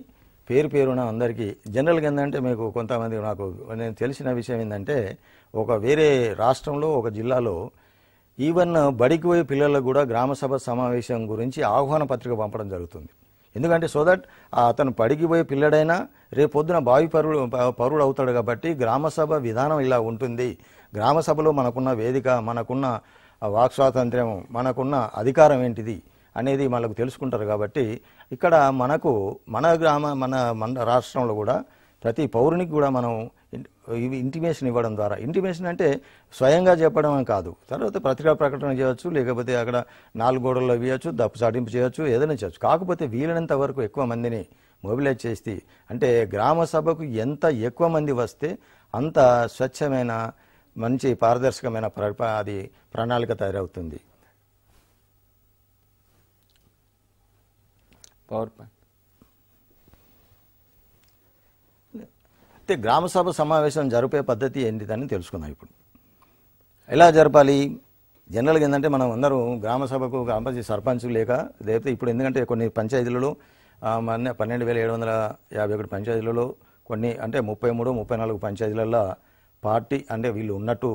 S2: పేరు పేరున అందరికీ జనరల్గా ఏంటంటే మీకు కొంతమంది నాకు నేను తెలిసిన విషయం ఏంటంటే ఒక వేరే రాష్ట్రంలో ఒక జిల్లాలో ఈవెన్ బడికి పోయే పిల్లలకు కూడా గ్రామసభ సమావేశం గురించి ఆహ్వాన పత్రిక పంపడం జరుగుతుంది ఎందుకంటే సో దట్ అతను పడికి పోయే పిల్లడైనా రేపొద్దున బావి పరుడు పరుడు అవుతాడు కాబట్టి గ్రామసభ విధానం ఇలా ఉంటుంది గ్రామసభలో మనకున్న వేదిక మనకున్న ఆ వాక్ స్వాతంత్ర్యం మనకున్న అధికారం ఏంటిది అనేది మనకు తెలుసుకుంటారు కాబట్టి ఇక్కడ మనకు మన గ్రామ మన మన రాష్ట్రంలో కూడా ప్రతి పౌరునికి కూడా మనం ఇవి ఇంటిమేషన్ ఇవ్వడం ద్వారా ఇంటిమేషన్ అంటే స్వయంగా చెప్పడం అని కాదు తర్వాత పత్రికా ప్రకటన చేయవచ్చు లేకపోతే అక్కడ నాలుగు గోడల్లో ఇవ్వచ్చు దప్పు సాటింపు చేయవచ్చు ఏదైనా చేయొచ్చు కాకపోతే వీలైనంత వరకు ఎక్కువ మందిని మొబిలైజ్ చేస్తే అంటే గ్రామ సభకు ఎంత ఎక్కువ మంది వస్తే అంత స్వచ్ఛమైన మంచి పారదర్శకమైన అది ప్రణాళిక తయారవుతుంది పవర్ పాయింట్ అయితే గ్రామసభ సమావేశం జరిపే పద్ధతి ఏంటిదని తెలుసుకుందాం ఇప్పుడు ఎలా జరపాలి జనరల్గా ఏంటంటే మనం అందరూ గ్రామసభకు గ్రామ సర్పంచ్ లేక లేకపోతే ఇప్పుడు ఎందుకంటే కొన్ని పంచాయతీలలో మన పన్నెండు వేల ఏడు వందల యాభై ఒకటి పంచాయతీలలో కొన్ని అంటే ముప్పై మూడు ముప్పై నాలుగు పంచాయతీలలో పార్టీ అంటే వీళ్ళు ఉన్నట్టు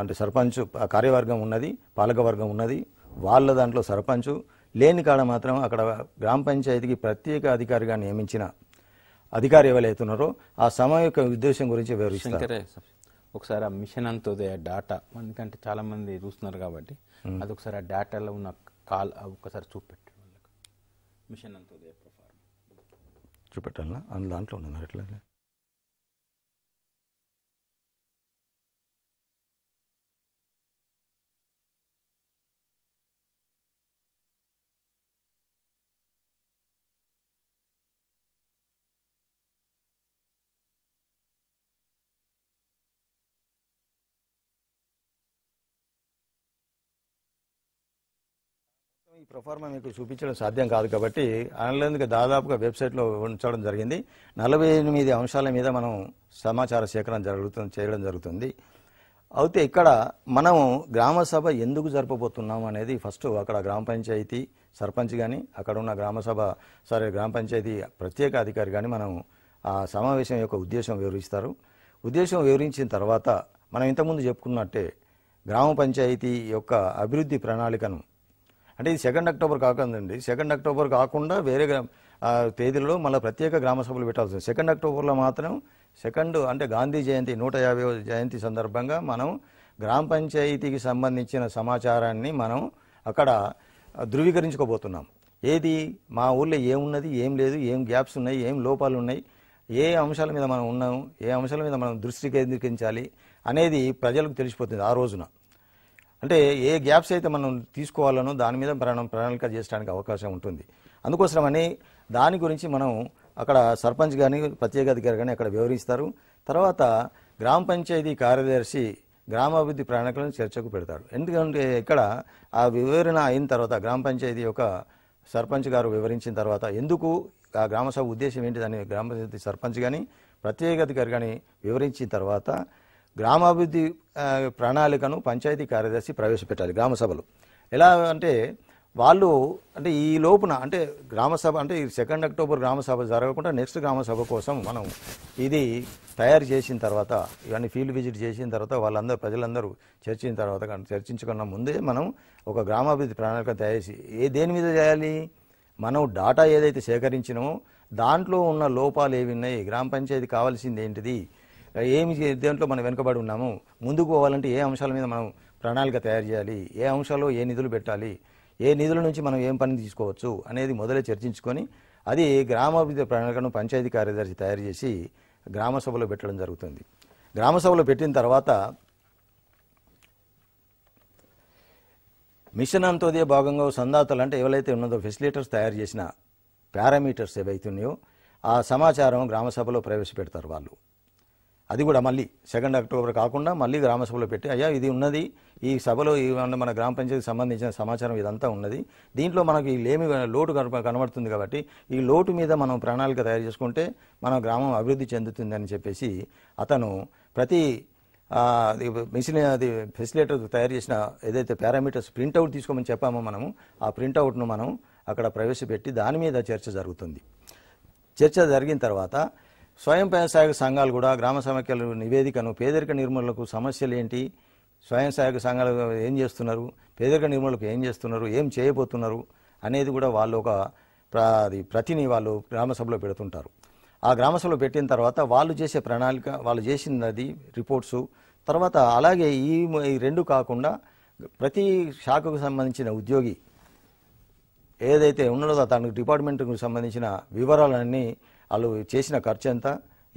S2: అంటే సర్పంచ్ కార్యవర్గం ఉన్నది పాలక వర్గం ఉన్నది వాళ్ళ దాంట్లో సర్పంచ్ లేని కాడ మాత్రం అక్కడ గ్రామ పంచాయతీకి ప్రత్యేక అధికారిగా నియమించిన అధికారి ఎవరైతున్నారో ఆ సమయ యొక్క ఉద్దేశం గురించి వివరిస్తారు
S1: ఒకసారి ఆ మిషన్ అంతోదయ డాటా ఎందుకంటే చాలా మంది చూస్తున్నారు కాబట్టి అది ఒకసారి ఆ డాటాలో ఉన్న కాల్ ఒకసారి చూపెట్టి మిషన్ అంతోదయ ప్రొఫార్మ్
S2: చూపెట్టాలనా అందులో దాంట్లో ఉన్నారు ఎట్లా ఈ ప్రొఫార్మా మీకు చూపించడం సాధ్యం కాదు కాబట్టి ఆన్లైన్గా దాదాపుగా వెబ్సైట్లో ఉంచడం జరిగింది నలభై ఎనిమిది అంశాల మీద మనం సమాచార సేకరణ జరుగుతుంది చేయడం జరుగుతుంది అయితే ఇక్కడ మనం గ్రామ సభ ఎందుకు జరపబోతున్నాం అనేది ఫస్ట్ అక్కడ గ్రామ పంచాయతీ సర్పంచ్ కానీ అక్కడ ఉన్న గ్రామ సభ సారీ గ్రామ పంచాయతీ ప్రత్యేక అధికారి కానీ మనం ఆ సమావేశం యొక్క ఉద్దేశం వివరిస్తారు ఉద్దేశం వివరించిన తర్వాత మనం ఇంతకుముందు చెప్పుకున్నట్టే గ్రామ పంచాయతీ యొక్క అభివృద్ధి ప్రణాళికను అంటే ఇది సెకండ్ అక్టోబర్ కాకండి సెకండ్ అక్టోబర్ కాకుండా వేరే తేదీలో మళ్ళీ ప్రత్యేక గ్రామ సభలు పెట్టాల్సింది సెకండ్ అక్టోబర్లో మాత్రం సెకండ్ అంటే గాంధీ జయంతి నూట యాభై జయంతి సందర్భంగా మనం గ్రామ పంచాయతీకి సంబంధించిన సమాచారాన్ని మనం అక్కడ ధృవీకరించుకోబోతున్నాం ఏది మా ఊళ్ళో ఏమున్నది ఏం లేదు ఏం గ్యాప్స్ ఉన్నాయి ఏం లోపాలు ఉన్నాయి ఏ అంశాల మీద మనం ఉన్నాము ఏ అంశాల మీద మనం దృష్టి కేంద్రీకరించాలి అనేది ప్రజలకు తెలిసిపోతుంది ఆ రోజున అంటే ఏ గ్యాప్స్ అయితే మనం తీసుకోవాలనో దాని మీద ప్రయాణం ప్రణాళిక చేయడానికి అవకాశం ఉంటుంది అందుకోసమని దాని గురించి మనం అక్కడ సర్పంచ్ కానీ ప్రత్యేక అధికారి కానీ అక్కడ వివరిస్తారు తర్వాత గ్రామ పంచాయతీ కార్యదర్శి గ్రామాభివృద్ధి ప్రణాళికలను చర్చకు పెడతారు ఎందుకంటే ఇక్కడ ఆ వివరణ అయిన తర్వాత గ్రామ పంచాయతీ యొక్క సర్పంచ్ గారు వివరించిన తర్వాత ఎందుకు ఆ గ్రామసభ ఉద్దేశం దాన్ని గ్రామ పంచాయతీ సర్పంచ్ కానీ ప్రత్యేక అధికారి కానీ వివరించిన తర్వాత గ్రామాభివృద్ధి ప్రణాళికను పంచాయతీ కార్యదర్శి ప్రవేశపెట్టాలి గ్రామ సభలు ఎలా అంటే వాళ్ళు అంటే ఈ లోపున అంటే గ్రామసభ అంటే ఈ సెకండ్ అక్టోబర్ గ్రామసభ జరగకుండా నెక్స్ట్ గ్రామసభ కోసం మనం ఇది తయారు చేసిన తర్వాత ఇవన్నీ ఫీల్డ్ విజిట్ చేసిన తర్వాత వాళ్ళందరూ ప్రజలందరూ చర్చించిన తర్వాత చర్చించుకున్న ముందే మనం ఒక గ్రామాభివృద్ధి ప్రణాళిక తయారు చేసి ఏ దేని మీద చేయాలి మనం డాటా ఏదైతే సేకరించినామో దాంట్లో ఉన్న లోపాలు ఏవి ఉన్నాయి గ్రామ పంచాయతీ కావాల్సింది ఏంటిది ఏమి దేంట్లో మనం వెనుకబడి ఉన్నాము ముందుకు పోవాలంటే ఏ అంశాల మీద మనం ప్రణాళిక తయారు చేయాలి ఏ అంశాల్లో ఏ నిధులు పెట్టాలి ఏ నిధుల నుంచి మనం ఏం పని తీసుకోవచ్చు అనేది మొదలే చర్చించుకొని అది గ్రామాభివృద్ధి ప్రణాళికను పంచాయతీ కార్యదర్శి తయారు చేసి గ్రామ సభలో పెట్టడం జరుగుతుంది గ్రామ సభలో పెట్టిన తర్వాత మిషన్ అంతోదే భాగంగా సందాతలు అంటే ఎవరైతే ఉన్నదో ఫెసిలిటర్స్ తయారు చేసిన పారామీటర్స్ ఏవైతున్నాయో ఆ సమాచారం గ్రామ సభలో ప్రవేశపెడతారు వాళ్ళు అది కూడా మళ్ళీ సెకండ్ అక్టోబర్ కాకుండా మళ్ళీ గ్రామసభలో పెట్టి అయ్యా ఇది ఉన్నది ఈ సభలో మన గ్రామ పంచాయతీకి సంబంధించిన సమాచారం ఇదంతా ఉన్నది దీంట్లో మనకు లేమి లోటు కనబడుతుంది కాబట్టి ఈ లోటు మీద మనం ప్రణాళిక తయారు చేసుకుంటే మన గ్రామం అభివృద్ధి చెందుతుందని చెప్పేసి అతను ప్రతి మిషన్ అది ఫెసిలేటర్ తయారు చేసిన ఏదైతే పారామీటర్స్ ప్రింట్అవుట్ తీసుకోమని చెప్పామో మనము ఆ ప్రింట్అవుట్ను మనం అక్కడ ప్రవేశపెట్టి దాని మీద చర్చ జరుగుతుంది చర్చ జరిగిన తర్వాత స్వయం సహాయక సంఘాలు కూడా గ్రామ సమాఖ్యలు నివేదికను పేదరిక నిర్మూలనకు సమస్యలు ఏంటి స్వయం సహాయక సంఘాలు ఏం చేస్తున్నారు పేదరిక నిర్మూలనకు ఏం చేస్తున్నారు ఏం చేయబోతున్నారు అనేది కూడా వాళ్ళు ఒక అది ప్రతిని వాళ్ళు గ్రామసభలో పెడుతుంటారు ఆ గ్రామసభలో పెట్టిన తర్వాత వాళ్ళు చేసే ప్రణాళిక వాళ్ళు చేసినది రిపోర్ట్సు తర్వాత అలాగే ఈ రెండు కాకుండా ప్రతి శాఖకు సంబంధించిన ఉద్యోగి ఏదైతే ఉన్నదో తనకు డిపార్ట్మెంట్కు సంబంధించిన వివరాలన్నీ వాళ్ళు చేసిన ఖర్చు ఎంత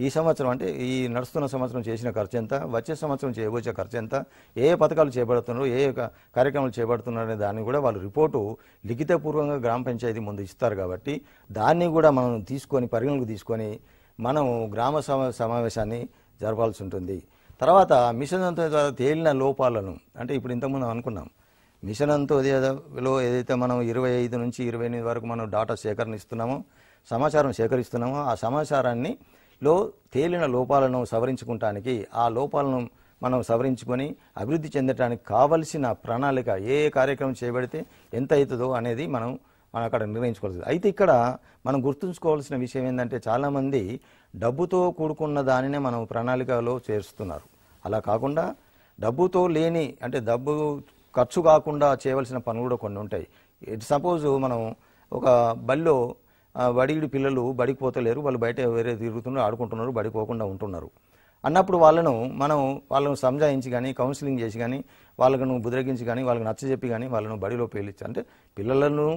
S2: ఈ సంవత్సరం అంటే ఈ నడుస్తున్న సంవత్సరం చేసిన ఖర్చు ఎంత వచ్చే సంవత్సరం చేయబోయే ఖర్చు ఎంత ఏ పథకాలు చేపడుతున్నారు ఏ కార్యక్రమాలు చేపడుతున్నారు అనే దాన్ని కూడా వాళ్ళు రిపోర్టు లిఖితపూర్వకంగా గ్రామ పంచాయతీ ముందు ఇస్తారు కాబట్టి దాన్ని కూడా మనం తీసుకొని పరిగణలకు తీసుకొని మనం గ్రామ సమావేశాన్ని జరపాల్సి ఉంటుంది తర్వాత మిషన్ అంతో తేలిన లోపాలను అంటే ఇప్పుడు ఇంతకుముందు అనుకున్నాం మిషన్ అంతోదయలో ఏదైతే మనం ఇరవై ఐదు నుంచి ఇరవై ఎనిమిది వరకు మనం డాటా సేకరణ ఇస్తున్నామో సమాచారం సేకరిస్తున్నామో ఆ సమాచారాన్ని లో తేలిన లోపాలను సవరించుకుంటానికి ఆ లోపాలను మనం సవరించుకొని అభివృద్ధి చెందటానికి కావలసిన ప్రణాళిక ఏ కార్యక్రమం చేయబడితే ఎంత అవుతుందో అనేది మనం మనం అక్కడ నిర్ణయించుకోవాల్సింది అయితే ఇక్కడ మనం గుర్తుంచుకోవాల్సిన విషయం ఏంటంటే చాలామంది డబ్బుతో కూడుకున్న దానినే మనం ప్రణాళికలో చేరుస్తున్నారు అలా కాకుండా డబ్బుతో లేని అంటే డబ్బు ఖర్చు కాకుండా చేయవలసిన పనులు కూడా కొన్ని ఉంటాయి సపోజ్ మనం ఒక బల్లో బడిగిడి పిల్లలు బడికి పోతలేరు వాళ్ళు బయట వేరే తిరుగుతున్నారు ఆడుకుంటున్నారు బడిపోకుండా ఉంటున్నారు అన్నప్పుడు వాళ్ళను మనం వాళ్ళను సంజాయించి కానీ కౌన్సిలింగ్ చేసి కానీ వాళ్ళను బుద్రగించి కానీ వాళ్ళకి నచ్చజెప్పి కానీ వాళ్ళను బడిలో పేలిచ్చి అంటే పిల్లలను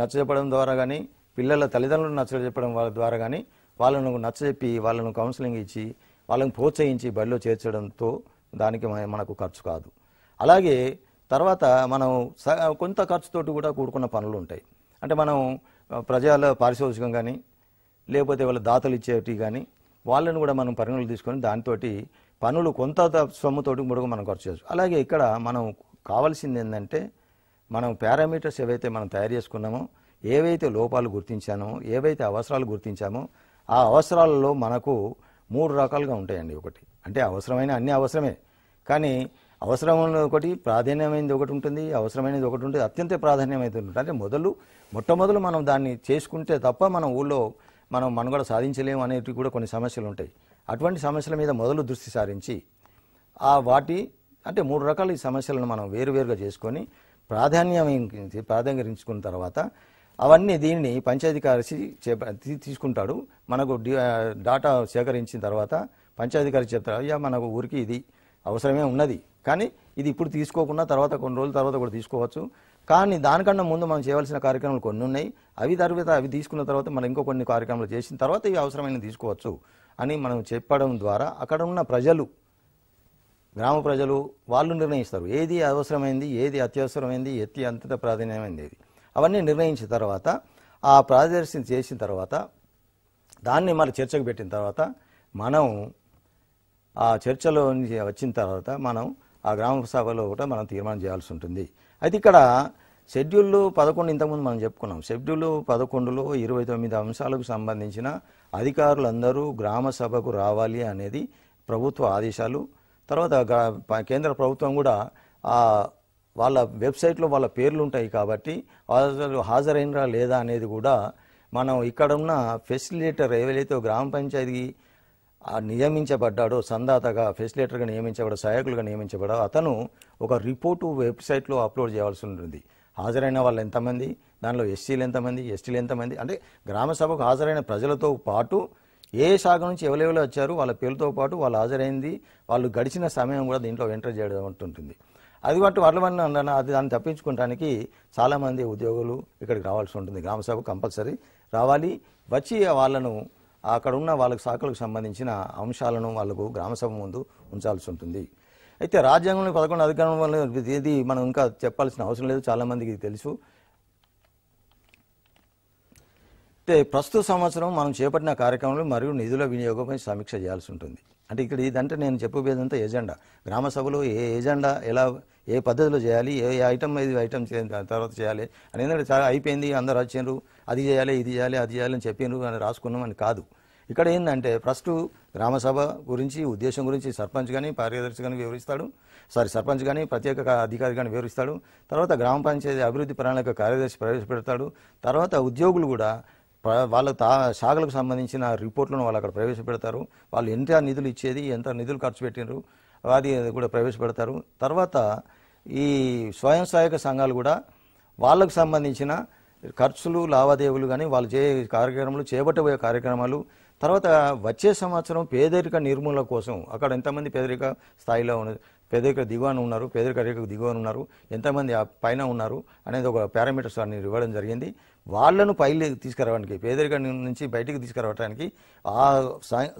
S2: నచ్చజెప్పడం ద్వారా కానీ పిల్లల తల్లిదండ్రులను నచ్చజెప్పడం వాళ్ళ ద్వారా కానీ వాళ్ళను నచ్చజెప్పి వాళ్ళను కౌన్సిలింగ్ ఇచ్చి వాళ్ళని ప్రోత్సహించి బడిలో చేర్చడంతో దానికి మనకు ఖర్చు కాదు అలాగే తర్వాత మనం కొంత ఖర్చుతోటి కూడా కూడుకున్న పనులు ఉంటాయి అంటే మనం ప్రజల పారితోషికం కానీ లేకపోతే వాళ్ళ దాతలు ఇచ్చేటి కానీ వాళ్ళని కూడా మనం పరిగణలు తీసుకొని దాంతో పనులు కొంత సొమ్ముతోటి ముడుగు మనం ఖర్చు చేసు అలాగే ఇక్కడ మనం కావాల్సింది ఏంటంటే మనం పారామీటర్స్ ఏవైతే మనం తయారు చేసుకున్నామో ఏవైతే లోపాలు గుర్తించామో ఏవైతే అవసరాలు గుర్తించామో ఆ అవసరాలలో మనకు మూడు రకాలుగా ఉంటాయండి ఒకటి అంటే అవసరమైన అన్ని అవసరమే కానీ అవసరమైన ఒకటి ప్రాధాన్యమైనది ఒకటి ఉంటుంది అవసరమైనది ఒకటి ఉంటుంది అత్యంత ప్రాధాన్యమైనది ఉంటుంది అంటే మొదలు మొట్టమొదలు మనం దాన్ని చేసుకుంటే తప్ప మనం ఊళ్ళో మనం మనుగడ సాధించలేము అనేటివి కూడా కొన్ని సమస్యలు ఉంటాయి అటువంటి సమస్యల మీద మొదలు దృష్టి సారించి ఆ వాటి అంటే మూడు రకాల ఈ సమస్యలను మనం వేరువేరుగా చేసుకొని ప్రాధాన్యం ప్రాధాన్యకరించుకున్న తర్వాత అవన్నీ దీనిని పంచాయతీ కార్యదర్శి తీసుకుంటాడు మనకు డాటా సేకరించిన తర్వాత పంచాయతీ కార్యదర్శి చెప్తాడు అయ్యా మనకు ఊరికి ఇది అవసరమే ఉన్నది కానీ ఇది ఇప్పుడు తీసుకోకుండా తర్వాత కొన్ని రోజుల తర్వాత కూడా తీసుకోవచ్చు కానీ దానికన్నా ముందు మనం చేయవలసిన కార్యక్రమాలు కొన్ని ఉన్నాయి అవి తర్వాత అవి తీసుకున్న తర్వాత మనం ఇంకో కొన్ని కార్యక్రమాలు చేసిన తర్వాత ఇవి అవసరమైన తీసుకోవచ్చు అని మనం చెప్పడం ద్వారా అక్కడ ఉన్న ప్రజలు గ్రామ ప్రజలు వాళ్ళు నిర్ణయిస్తారు ఏది అవసరమైంది ఏది అత్యవసరమైంది ఎత్తి అంత ప్రాధాన్యమైంది ఏది అవన్నీ నిర్ణయించిన తర్వాత ఆ ప్రాదర్శన చేసిన తర్వాత దాన్ని మన చర్చకు పెట్టిన తర్వాత మనం ఆ చర్చలో వచ్చిన తర్వాత మనం ఆ గ్రామ సభలో కూడా మనం తీర్మానం చేయాల్సి ఉంటుంది అయితే ఇక్కడ షెడ్యూల్ పదకొండు ఇంతకుముందు మనం చెప్పుకున్నాం షెడ్యూల్ పదకొండులో ఇరవై తొమ్మిది అంశాలకు సంబంధించిన అధికారులందరూ గ్రామ సభకు రావాలి అనేది ప్రభుత్వ ఆదేశాలు తర్వాత కేంద్ర ప్రభుత్వం కూడా వాళ్ళ వెబ్సైట్లో వాళ్ళ పేర్లు ఉంటాయి కాబట్టి వాళ్ళు హాజరైనరా లేదా అనేది కూడా మనం ఇక్కడ ఉన్న ఫెసిలిటేటర్ ఏవైతే గ్రామ పంచాయతీ నియమించబడ్డాడో సందాతగా ఫెసిలిటేటర్గా నియమించబడ సహాయకులుగా నియమించబడో అతను ఒక రిపోర్టు వెబ్సైట్లో అప్లోడ్ చేయాల్సి ఉంటుంది హాజరైన వాళ్ళు ఎంతమంది దానిలో ఎస్సీలు ఎంతమంది ఎస్టీలు ఎంతమంది అంటే గ్రామ సభకు హాజరైన ప్రజలతో పాటు ఏ శాఖ నుంచి ఎవరెవరు వచ్చారు వాళ్ళ పేరుతో పాటు వాళ్ళు హాజరైంది వాళ్ళు గడిచిన సమయం కూడా దీంట్లో ఎంటర్ చేయడం ఉంటుంటుంది అది బట్టి వాళ్ళ వల్ల అది దాన్ని తప్పించుకోవడానికి చాలామంది ఉద్యోగులు ఇక్కడికి రావాల్సి ఉంటుంది గ్రామ సభ కంపల్సరీ రావాలి వచ్చి వాళ్ళను అక్కడ ఉన్న వాళ్ళకి శాఖలకు సంబంధించిన అంశాలను వాళ్ళకు గ్రామ సభ ముందు ఉంచాల్సి ఉంటుంది అయితే రాజ్యాంగంలో పదకొండు అధికారంలో ఏది మనం ఇంకా చెప్పాల్సిన అవసరం లేదు చాలామందికి తెలుసు అయితే ప్రస్తుత సంవత్సరం మనం చేపట్టిన కార్యక్రమాలు మరియు నిధుల వినియోగంపై సమీక్ష చేయాల్సి ఉంటుంది అంటే ఇక్కడ ఇదంటే నేను చెప్పబోయేదంతా ఎజెండా గ్రామ సభలో ఏ ఎజెండా ఎలా ఏ పద్ధతిలో చేయాలి ఏ ఐటమ్ ఇది ఐటమ్ తర్వాత చేయాలి అని ఏంటంటే చాలా అయిపోయింది అందరు వచ్చారు అది చేయాలి ఇది చేయాలి అది చేయాలని చెప్పిండ్రు అని రాసుకున్నాం అని కాదు ఇక్కడ ఏంటంటే ఫస్ట్ గ్రామసభ గురించి ఉద్దేశం గురించి సర్పంచ్ కానీ కార్యదర్శి కానీ వివరిస్తాడు సారీ సర్పంచ్ కానీ ప్రత్యేక అధికారి కానీ వివరిస్తాడు తర్వాత గ్రామ పంచాయతీ అభివృద్ధి ప్రణాళిక కార్యదర్శి ప్రవేశపెడతాడు తర్వాత ఉద్యోగులు కూడా వాళ్ళ తా శాఖలకు సంబంధించిన రిపోర్ట్లను వాళ్ళు అక్కడ ప్రవేశపెడతారు వాళ్ళు ఎంత నిధులు ఇచ్చేది ఎంత నిధులు ఖర్చు పెట్టినారు అది కూడా ప్రవేశపెడతారు తర్వాత ఈ స్వయం సహాయక సంఘాలు కూడా వాళ్ళకు సంబంధించిన ఖర్చులు లావాదేవీలు కానీ వాళ్ళు చే కార్యక్రమాలు చేపట్టబోయే కార్యక్రమాలు తర్వాత వచ్చే సంవత్సరం పేదరిక నిర్మూలన కోసం అక్కడ ఎంతమంది పేదరిక స్థాయిలో ఉన్న పేదరిక దిగువన ఉన్నారు పేదరిక రేఖకు దిగువన ఉన్నారు ఎంతమంది పైన ఉన్నారు అనేది ఒక పారామీటర్స్ అన్ని ఇవ్వడం జరిగింది వాళ్లను పైలి తీసుకురావడానికి పేదరిక నుంచి బయటికి తీసుకురావడానికి ఆ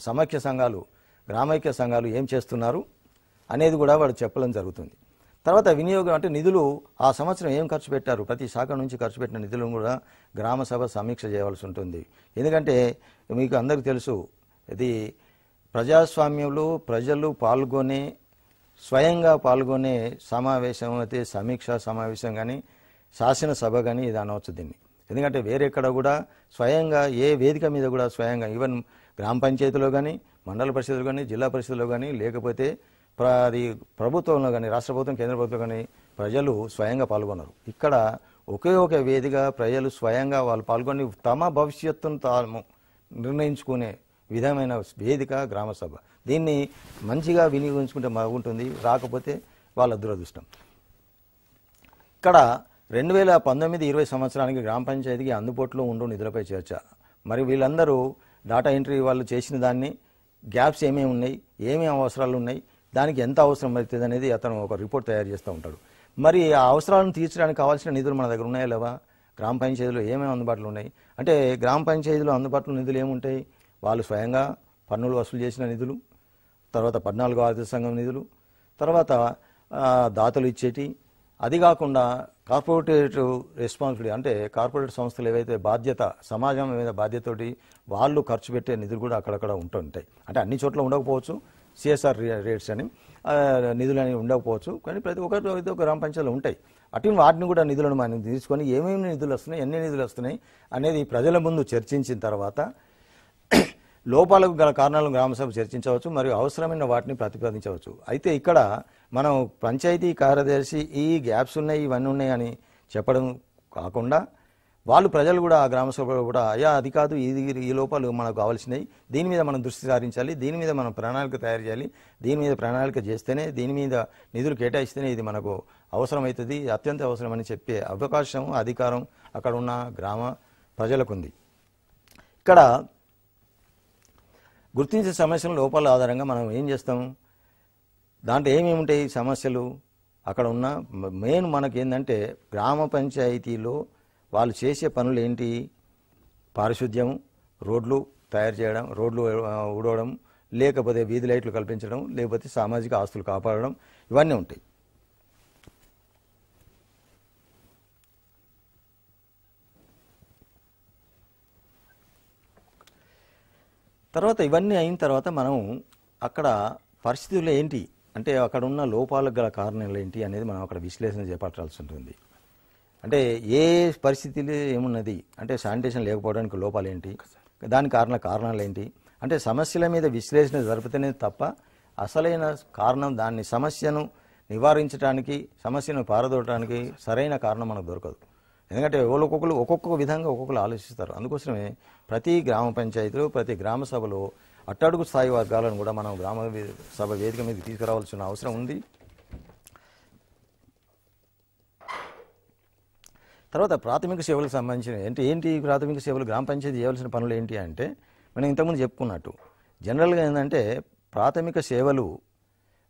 S2: సమైక్య సంఘాలు గ్రామైక్య సంఘాలు ఏం చేస్తున్నారు అనేది కూడా వాడు చెప్పడం జరుగుతుంది తర్వాత వినియోగం అంటే నిధులు ఆ సంవత్సరం ఏం ఖర్చు పెట్టారు ప్రతి శాఖ నుంచి ఖర్చు పెట్టిన నిధులను కూడా గ్రామ సభ సమీక్ష చేయవలసి ఉంటుంది ఎందుకంటే మీకు అందరికీ తెలుసు ఇది ప్రజాస్వామ్యంలో ప్రజలు పాల్గొనే స్వయంగా పాల్గొనే సమావేశం అయితే సమీక్ష సమావేశం కానీ శాసనసభ కానీ ఇది అనవచ్చు దీన్ని ఎందుకంటే వేరెక్కడ కూడా స్వయంగా ఏ వేదిక మీద కూడా స్వయంగా ఈవెన్ గ్రామ పంచాయతీలో కానీ మండల పరిషత్లో కానీ జిల్లా పరిషత్లో కానీ లేకపోతే అది ప్రభుత్వంలో కానీ రాష్ట్ర ప్రభుత్వం కేంద్ర ప్రభుత్వం కానీ ప్రజలు స్వయంగా పాల్గొన్నారు ఇక్కడ ఒకే ఒక వేదిక ప్రజలు స్వయంగా వాళ్ళు పాల్గొని తమ భవిష్యత్తును తాము నిర్ణయించుకునే విధమైన వేదిక గ్రామసభ దీన్ని మంచిగా వినియోగించుకుంటే బాగుంటుంది రాకపోతే వాళ్ళ దురదృష్టం ఇక్కడ రెండు వేల పంతొమ్మిది ఇరవై సంవత్సరానికి గ్రామ పంచాయతీకి అందుబాటులో ఉండు నిధులపై చర్చ మరి వీళ్ళందరూ డాటా ఎంట్రీ వాళ్ళు చేసిన దాన్ని గ్యాప్స్ ఏమేమి ఉన్నాయి ఏమేమి అవసరాలు ఉన్నాయి దానికి ఎంత అవసరం అవుతుంది అనేది అతను ఒక రిపోర్ట్ తయారు చేస్తూ ఉంటాడు మరి ఆ అవసరాలను తీర్చడానికి కావాల్సిన నిధులు మన దగ్గర ఉన్నాయా లేవా గ్రామ పంచాయతీలో ఏమేమి అందుబాటులో ఉన్నాయి అంటే గ్రామ పంచాయతీలో అందుబాటులో నిధులు ఏముంటాయి వాళ్ళు స్వయంగా పన్నులు వసూలు చేసిన నిధులు తర్వాత పద్నాలుగు ఆర్థిక సంఘం నిధులు తర్వాత దాతలు ఇచ్చేటి అది కాకుండా కార్పొరేట్ రెస్పాన్సిబిలిటీ అంటే కార్పొరేట్ సంస్థలు ఏవైతే బాధ్యత సమాజం మీద బాధ్యతతోటి వాళ్ళు ఖర్చు పెట్టే నిధులు కూడా అక్కడక్కడ ఉంటుంటాయి అంటే అన్ని చోట్ల ఉండకపోవచ్చు సిఎస్ఆర్ రేట్స్ అని నిధులు అనేవి ఉండకపోవచ్చు కానీ ప్రతి ఒక్కరిలో అయితే ఒక గ్రామ పంచాయతీలు ఉంటాయి అటు వాటిని కూడా నిధులను మనం తీసుకొని ఏమేమి నిధులు వస్తున్నాయి ఎన్ని నిధులు వస్తున్నాయి అనేది ప్రజల ముందు చర్చించిన తర్వాత లోపాలకు గల కారణాలను గ్రామసభ చర్చించవచ్చు మరియు అవసరమైన వాటిని ప్రతిపాదించవచ్చు అయితే ఇక్కడ మనం పంచాయతీ కార్యదర్శి ఈ గ్యాప్స్ ఉన్నాయి ఇవన్నీ ఉన్నాయి అని చెప్పడం కాకుండా వాళ్ళు ప్రజలు కూడా గ్రామ సభలో కూడా అయ్యా అది కాదు ఇది ఈ లోపాలు మనకు కావాల్సినవి దీని మీద మనం దృష్టి సారించాలి దీని మీద మనం ప్రణాళిక తయారు చేయాలి దీని మీద ప్రణాళిక చేస్తేనే దీని మీద నిధులు కేటాయిస్తేనే ఇది మనకు అవసరమవుతుంది అత్యంత అవసరమని చెప్పే అవకాశం అధికారం అక్కడ ఉన్న గ్రామ ప్రజలకుంది ఇక్కడ గుర్తించే సమస్యల లోపాల ఆధారంగా మనం ఏం చేస్తాం దాంట్లో ఏమేమి ఉంటాయి సమస్యలు అక్కడ ఉన్న మెయిన్ మనకి ఏంటంటే గ్రామ పంచాయతీలో వాళ్ళు చేసే పనులు ఏంటి పారిశుద్ధ్యం రోడ్లు తయారు చేయడం రోడ్లు ఊడవడం లేకపోతే వీధి లైట్లు కల్పించడం లేకపోతే సామాజిక ఆస్తులు కాపాడడం ఇవన్నీ ఉంటాయి తర్వాత ఇవన్నీ అయిన తర్వాత మనం అక్కడ పరిస్థితులు ఏంటి అంటే అక్కడ ఉన్న లోపాలకు గల కారణాలు ఏంటి అనేది మనం అక్కడ విశ్లేషణ చేపట్టాల్సి ఉంటుంది అంటే ఏ పరిస్థితిలో ఏమున్నది అంటే శానిటేషన్ లేకపోవడానికి లోపాలు ఏంటి దాని కారణ కారణాలు ఏంటి అంటే సమస్యల మీద విశ్లేషణ జరుపుతనే తప్ప అసలైన కారణం దాన్ని సమస్యను నివారించడానికి సమస్యను పారదోడటానికి సరైన కారణం మనకు దొరకదు ఎందుకంటే ఒక్కొక్కరు ఒక్కొక్క విధంగా ఒక్కొక్కరు ఆలోచిస్తారు అందుకోసమే ప్రతి గ్రామ పంచాయతీలో ప్రతి గ్రామ సభలో అట్టడుగు స్థాయి వర్గాలను కూడా మనం గ్రామ సభ వేదిక మీద తీసుకురావాల్సిన అవసరం ఉంది తర్వాత ప్రాథమిక సేవలకు సంబంధించిన అంటే ఏంటి ప్రాథమిక సేవలు గ్రామ పంచాయతీ చేయవలసిన పనులు ఏంటి అంటే మనం ఇంతకుముందు చెప్పుకున్నట్టు జనరల్గా ఏంటంటే ప్రాథమిక సేవలు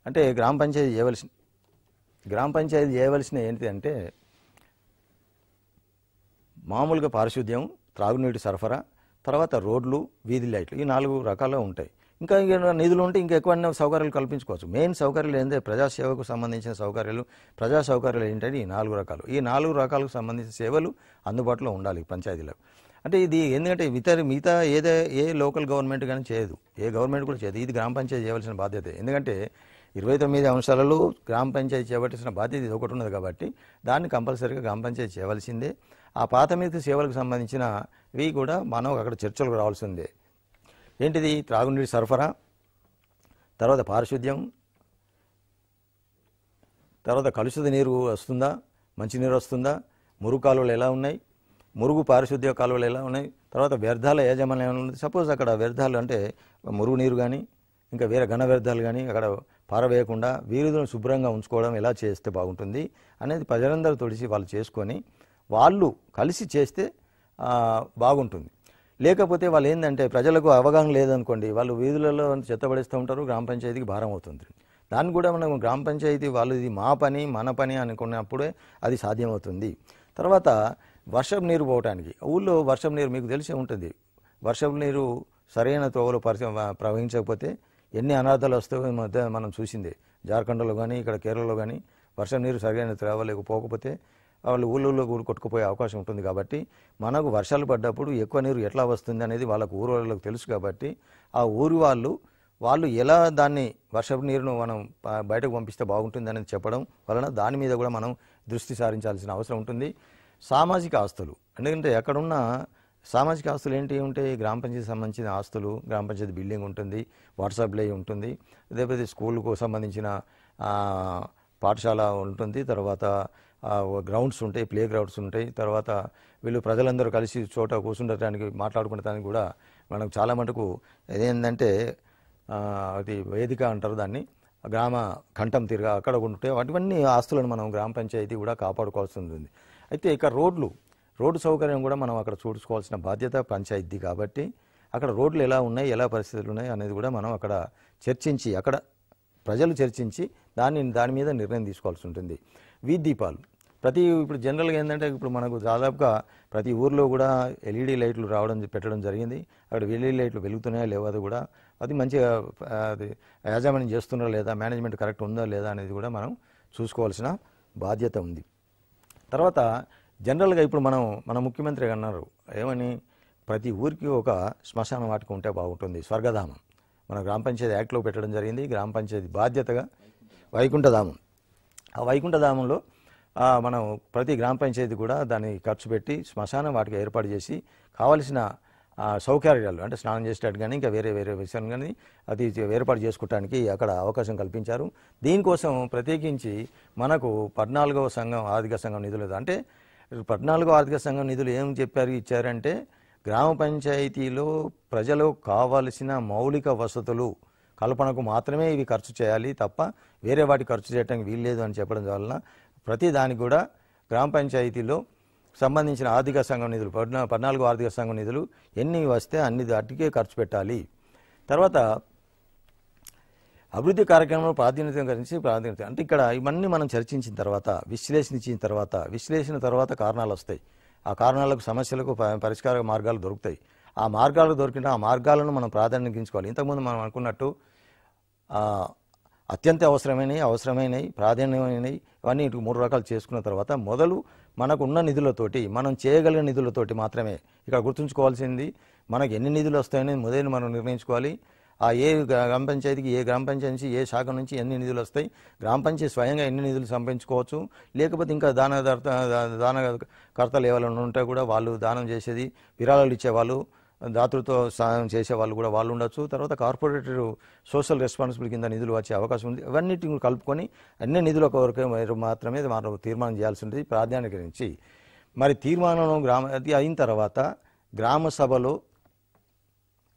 S2: అంటే గ్రామ పంచాయతీ చేయవలసిన గ్రామ పంచాయతీ చేయవలసిన ఏంటి అంటే మామూలుగా పారిశుద్ధ్యం త్రాగునీటి సరఫరా తర్వాత రోడ్లు వీధి లైట్లు ఈ నాలుగు రకాలు ఉంటాయి ఇంకా నిధులు ఉంటే ఇంకా ఎక్కువ సౌకర్యాలు కల్పించుకోవచ్చు మెయిన్ సౌకర్యాలు ఏంటంటే ప్రజాసేవకు సంబంధించిన సౌకర్యాలు ప్రజా సౌకర్యాలు ఏంటంటే ఈ నాలుగు రకాలు ఈ నాలుగు రకాలకు సంబంధించిన సేవలు అందుబాటులో ఉండాలి పంచాయతీలకు అంటే ఇది ఎందుకంటే ఇతర మిగతా ఏదే ఏ లోకల్ గవర్నమెంట్ కానీ చేయదు ఏ గవర్నమెంట్ కూడా చేయదు ఇది గ్రామ పంచాయతీ చేయవలసిన బాధ్యత ఎందుకంటే ఇరవై తొమ్మిది అంశాలలో గ్రామ పంచాయతీ చేపట్టిన బాధ్యత ఇది ఒకటి ఉన్నది కాబట్టి దాన్ని కంపల్సరీగా గ్రామ పంచాయతీ చేయవలసిందే ఆ ప్రాథమిక సేవలకు సంబంధించినవి కూడా మనం అక్కడ చర్చలకు రావాల్సిందే ఏంటిది త్రాగునీటి సరఫరా తర్వాత పారిశుద్ధ్యం తర్వాత కలుషిత నీరు వస్తుందా మంచినీరు వస్తుందా మురుగు కాలువలు ఎలా ఉన్నాయి మురుగు పారిశుద్ధ్య కాలువలు ఎలా ఉన్నాయి తర్వాత వ్యర్థాల యాజమాన్యం ఏమైనా ఉంది సపోజ్ అక్కడ వ్యర్థాలు అంటే మురుగు నీరు కానీ ఇంకా వేరే ఘన వ్యర్థాలు కానీ అక్కడ పారవేయకుండా వీరులను శుభ్రంగా ఉంచుకోవడం ఎలా చేస్తే బాగుంటుంది అనేది ప్రజలందరూ తొడిసి వాళ్ళు చేసుకొని వాళ్ళు కలిసి చేస్తే బాగుంటుంది లేకపోతే వాళ్ళు ఏంటంటే ప్రజలకు అవగాహన లేదనుకోండి వాళ్ళు వీధులలో చెత్తబడిస్తూ ఉంటారు గ్రామ పంచాయతీకి భారం అవుతుంది దాన్ని కూడా మనం గ్రామ పంచాయతీ వాళ్ళు ఇది మా పని మన పని అనుకున్నప్పుడే అది సాధ్యమవుతుంది తర్వాత వర్షం నీరు పోవటానికి ఊళ్ళో వర్షం నీరు మీకు తెలిసే ఉంటుంది వర్షం నీరు సరైన తోవలో పరిచయం ప్రవహించకపోతే ఎన్ని అనాథాలు వస్తాయో మధ్య మనం చూసిందే జార్ఖండ్లో కానీ ఇక్కడ కేరళలో కానీ వర్షం నీరు సరైన త్రావలేకపోకపోతే వాళ్ళు ఊళ్ళో కూడా కొట్టుకుపోయే అవకాశం ఉంటుంది కాబట్టి మనకు వర్షాలు పడ్డప్పుడు ఎక్కువ నీరు ఎట్లా వస్తుంది అనేది వాళ్ళకు ఊరు వాళ్ళకు తెలుసు కాబట్టి ఆ ఊరు వాళ్ళు వాళ్ళు ఎలా దాన్ని వర్షపు నీరును మనం బయటకు పంపిస్తే బాగుంటుంది అనేది చెప్పడం వలన దాని మీద కూడా మనం దృష్టి సారించాల్సిన అవసరం ఉంటుంది సామాజిక ఆస్తులు ఎందుకంటే ఎక్కడున్న సామాజిక ఆస్తులు ఏంటి ఉంటే గ్రామ పంచాయతీ సంబంధించిన ఆస్తులు గ్రామ పంచాయతీ బిల్డింగ్ ఉంటుంది వాట్సాప్ లే ఉంటుంది లేకపోతే స్కూల్కు సంబంధించిన పాఠశాల ఉంటుంది తర్వాత గ్రౌండ్స్ ఉంటాయి ప్లే గ్రౌండ్స్ ఉంటాయి తర్వాత వీళ్ళు ప్రజలందరూ కలిసి చోట కూర్చుండటానికి మాట్లాడుకునేటానికి కూడా మనకు చాలా మటుకు ఏంటంటే అది వేదిక అంటారు దాన్ని గ్రామ కంఠం తిరగా అక్కడ ఉంటే అటువంటి ఆస్తులను మనం గ్రామ పంచాయతీ కూడా కాపాడుకోవాల్సి ఉంటుంది అయితే ఇక రోడ్లు రోడ్డు సౌకర్యం కూడా మనం అక్కడ చూసుకోవాల్సిన బాధ్యత పంచాయతీ కాబట్టి అక్కడ రోడ్లు ఎలా ఉన్నాయి ఎలా పరిస్థితులు ఉన్నాయి అనేది కూడా మనం అక్కడ చర్చించి అక్కడ ప్రజలు చర్చించి దాన్ని దాని మీద నిర్ణయం తీసుకోవాల్సి ఉంటుంది వీధి దీపాలు ప్రతి ఇప్పుడు జనరల్గా ఏంటంటే ఇప్పుడు మనకు దాదాపుగా ప్రతి ఊర్లో కూడా ఎల్ఈడి లైట్లు రావడం పెట్టడం జరిగింది అక్కడ ఎల్ఈడి లైట్లు వెలుగుతున్నాయా లేవో అది కూడా అది మంచిగా అది యాజమాన్యం చేస్తున్నారా లేదా మేనేజ్మెంట్ కరెక్ట్ ఉందా లేదా అనేది కూడా మనం చూసుకోవాల్సిన బాధ్యత ఉంది తర్వాత జనరల్గా ఇప్పుడు మనం మన ముఖ్యమంత్రి అన్నారు ఏమని ప్రతి ఊరికి ఒక శ్మశాన వాటిక ఉంటే బాగుంటుంది స్వర్గధామం మన గ్రామ పంచాయతీ యాక్ట్లో పెట్టడం జరిగింది గ్రామ పంచాయతీ బాధ్యతగా వైకుంఠధామం ఆ వైకుంఠధామంలో మనం ప్రతి గ్రామ పంచాయతీ కూడా దాన్ని ఖర్చు పెట్టి శ్మశానం వాటికి ఏర్పాటు చేసి కావలసిన సౌకర్యాలు అంటే స్నానం చేసేటట్టు కానీ ఇంకా వేరే వేరే విషయం కానీ అది ఏర్పాటు చేసుకోవడానికి అక్కడ అవకాశం కల్పించారు దీనికోసం ప్రత్యేకించి మనకు పద్నాలుగవ సంఘం ఆర్థిక సంఘం నిధులు అంటే పద్నాలుగో ఆర్థిక సంఘం నిధులు ఏం చెప్పారు ఇచ్చారంటే గ్రామ పంచాయతీలో ప్రజలు కావలసిన మౌలిక వసతులు కల్పనకు మాత్రమే ఇవి ఖర్చు చేయాలి తప్ప వేరే వాటి ఖర్చు చేయడానికి వీల్లేదు అని చెప్పడం వలన ప్రతి దానికి కూడా గ్రామ పంచాయతీలో సంబంధించిన ఆర్థిక సంఘం నిధులు పద్నాలుగు ఆర్థిక సంఘం నిధులు ఎన్ని వస్తే అన్ని దాటికే ఖర్చు పెట్టాలి తర్వాత అభివృద్ధి కార్యక్రమంలో ప్రాధాన్యత గురించి ప్రాధాన్యత అంటే ఇక్కడ ఇవన్నీ మనం చర్చించిన తర్వాత విశ్లేషించిన తర్వాత విశ్లేషణ తర్వాత కారణాలు వస్తాయి ఆ కారణాలకు సమస్యలకు పరిష్కార మార్గాలు దొరుకుతాయి ఆ మార్గాలు దొరికిన ఆ మార్గాలను మనం ప్రాధాన్యతగించుకోవాలి ఇంతకుముందు మనం అనుకున్నట్టు అత్యంత అవసరమైనవి అవసరమైనవి ప్రాధాన్యమైనవి ఇవన్నీ ఇటు మూడు రకాలు చేసుకున్న తర్వాత మొదలు మనకున్న నిధులతోటి మనం చేయగలిగిన నిధులతోటి మాత్రమే ఇక్కడ గుర్తుంచుకోవాల్సింది మనకు ఎన్ని నిధులు వస్తాయని మొదలైన మనం నిర్ణయించుకోవాలి ఆ ఏ గ్రామ పంచాయతీకి ఏ గ్రామ పంచాయతీ నుంచి ఏ శాఖ నుంచి ఎన్ని నిధులు వస్తాయి గ్రామ పంచాయతీ స్వయంగా ఎన్ని నిధులు సంపాదించుకోవచ్చు లేకపోతే ఇంకా దాన దాన కర్తలు ఎవరైనా ఉంటే కూడా వాళ్ళు దానం చేసేది విరాళాలు ఇచ్చేవాళ్ళు దాతృతో సహాయం చేసే వాళ్ళు కూడా వాళ్ళు ఉండొచ్చు తర్వాత కార్పొరేటర్ సోషల్ రెస్పాన్సిబుల్ కింద నిధులు వచ్చే అవకాశం ఉంది అవన్నిటిని కలుపుకొని అన్ని నిధుల కొరకు మీరు మాత్రమే మనం తీర్మానం చేయాల్సి ఉంటుంది ప్రాధాన్యకరించి మరి తీర్మానం గ్రామ అయిన తర్వాత గ్రామ సభలో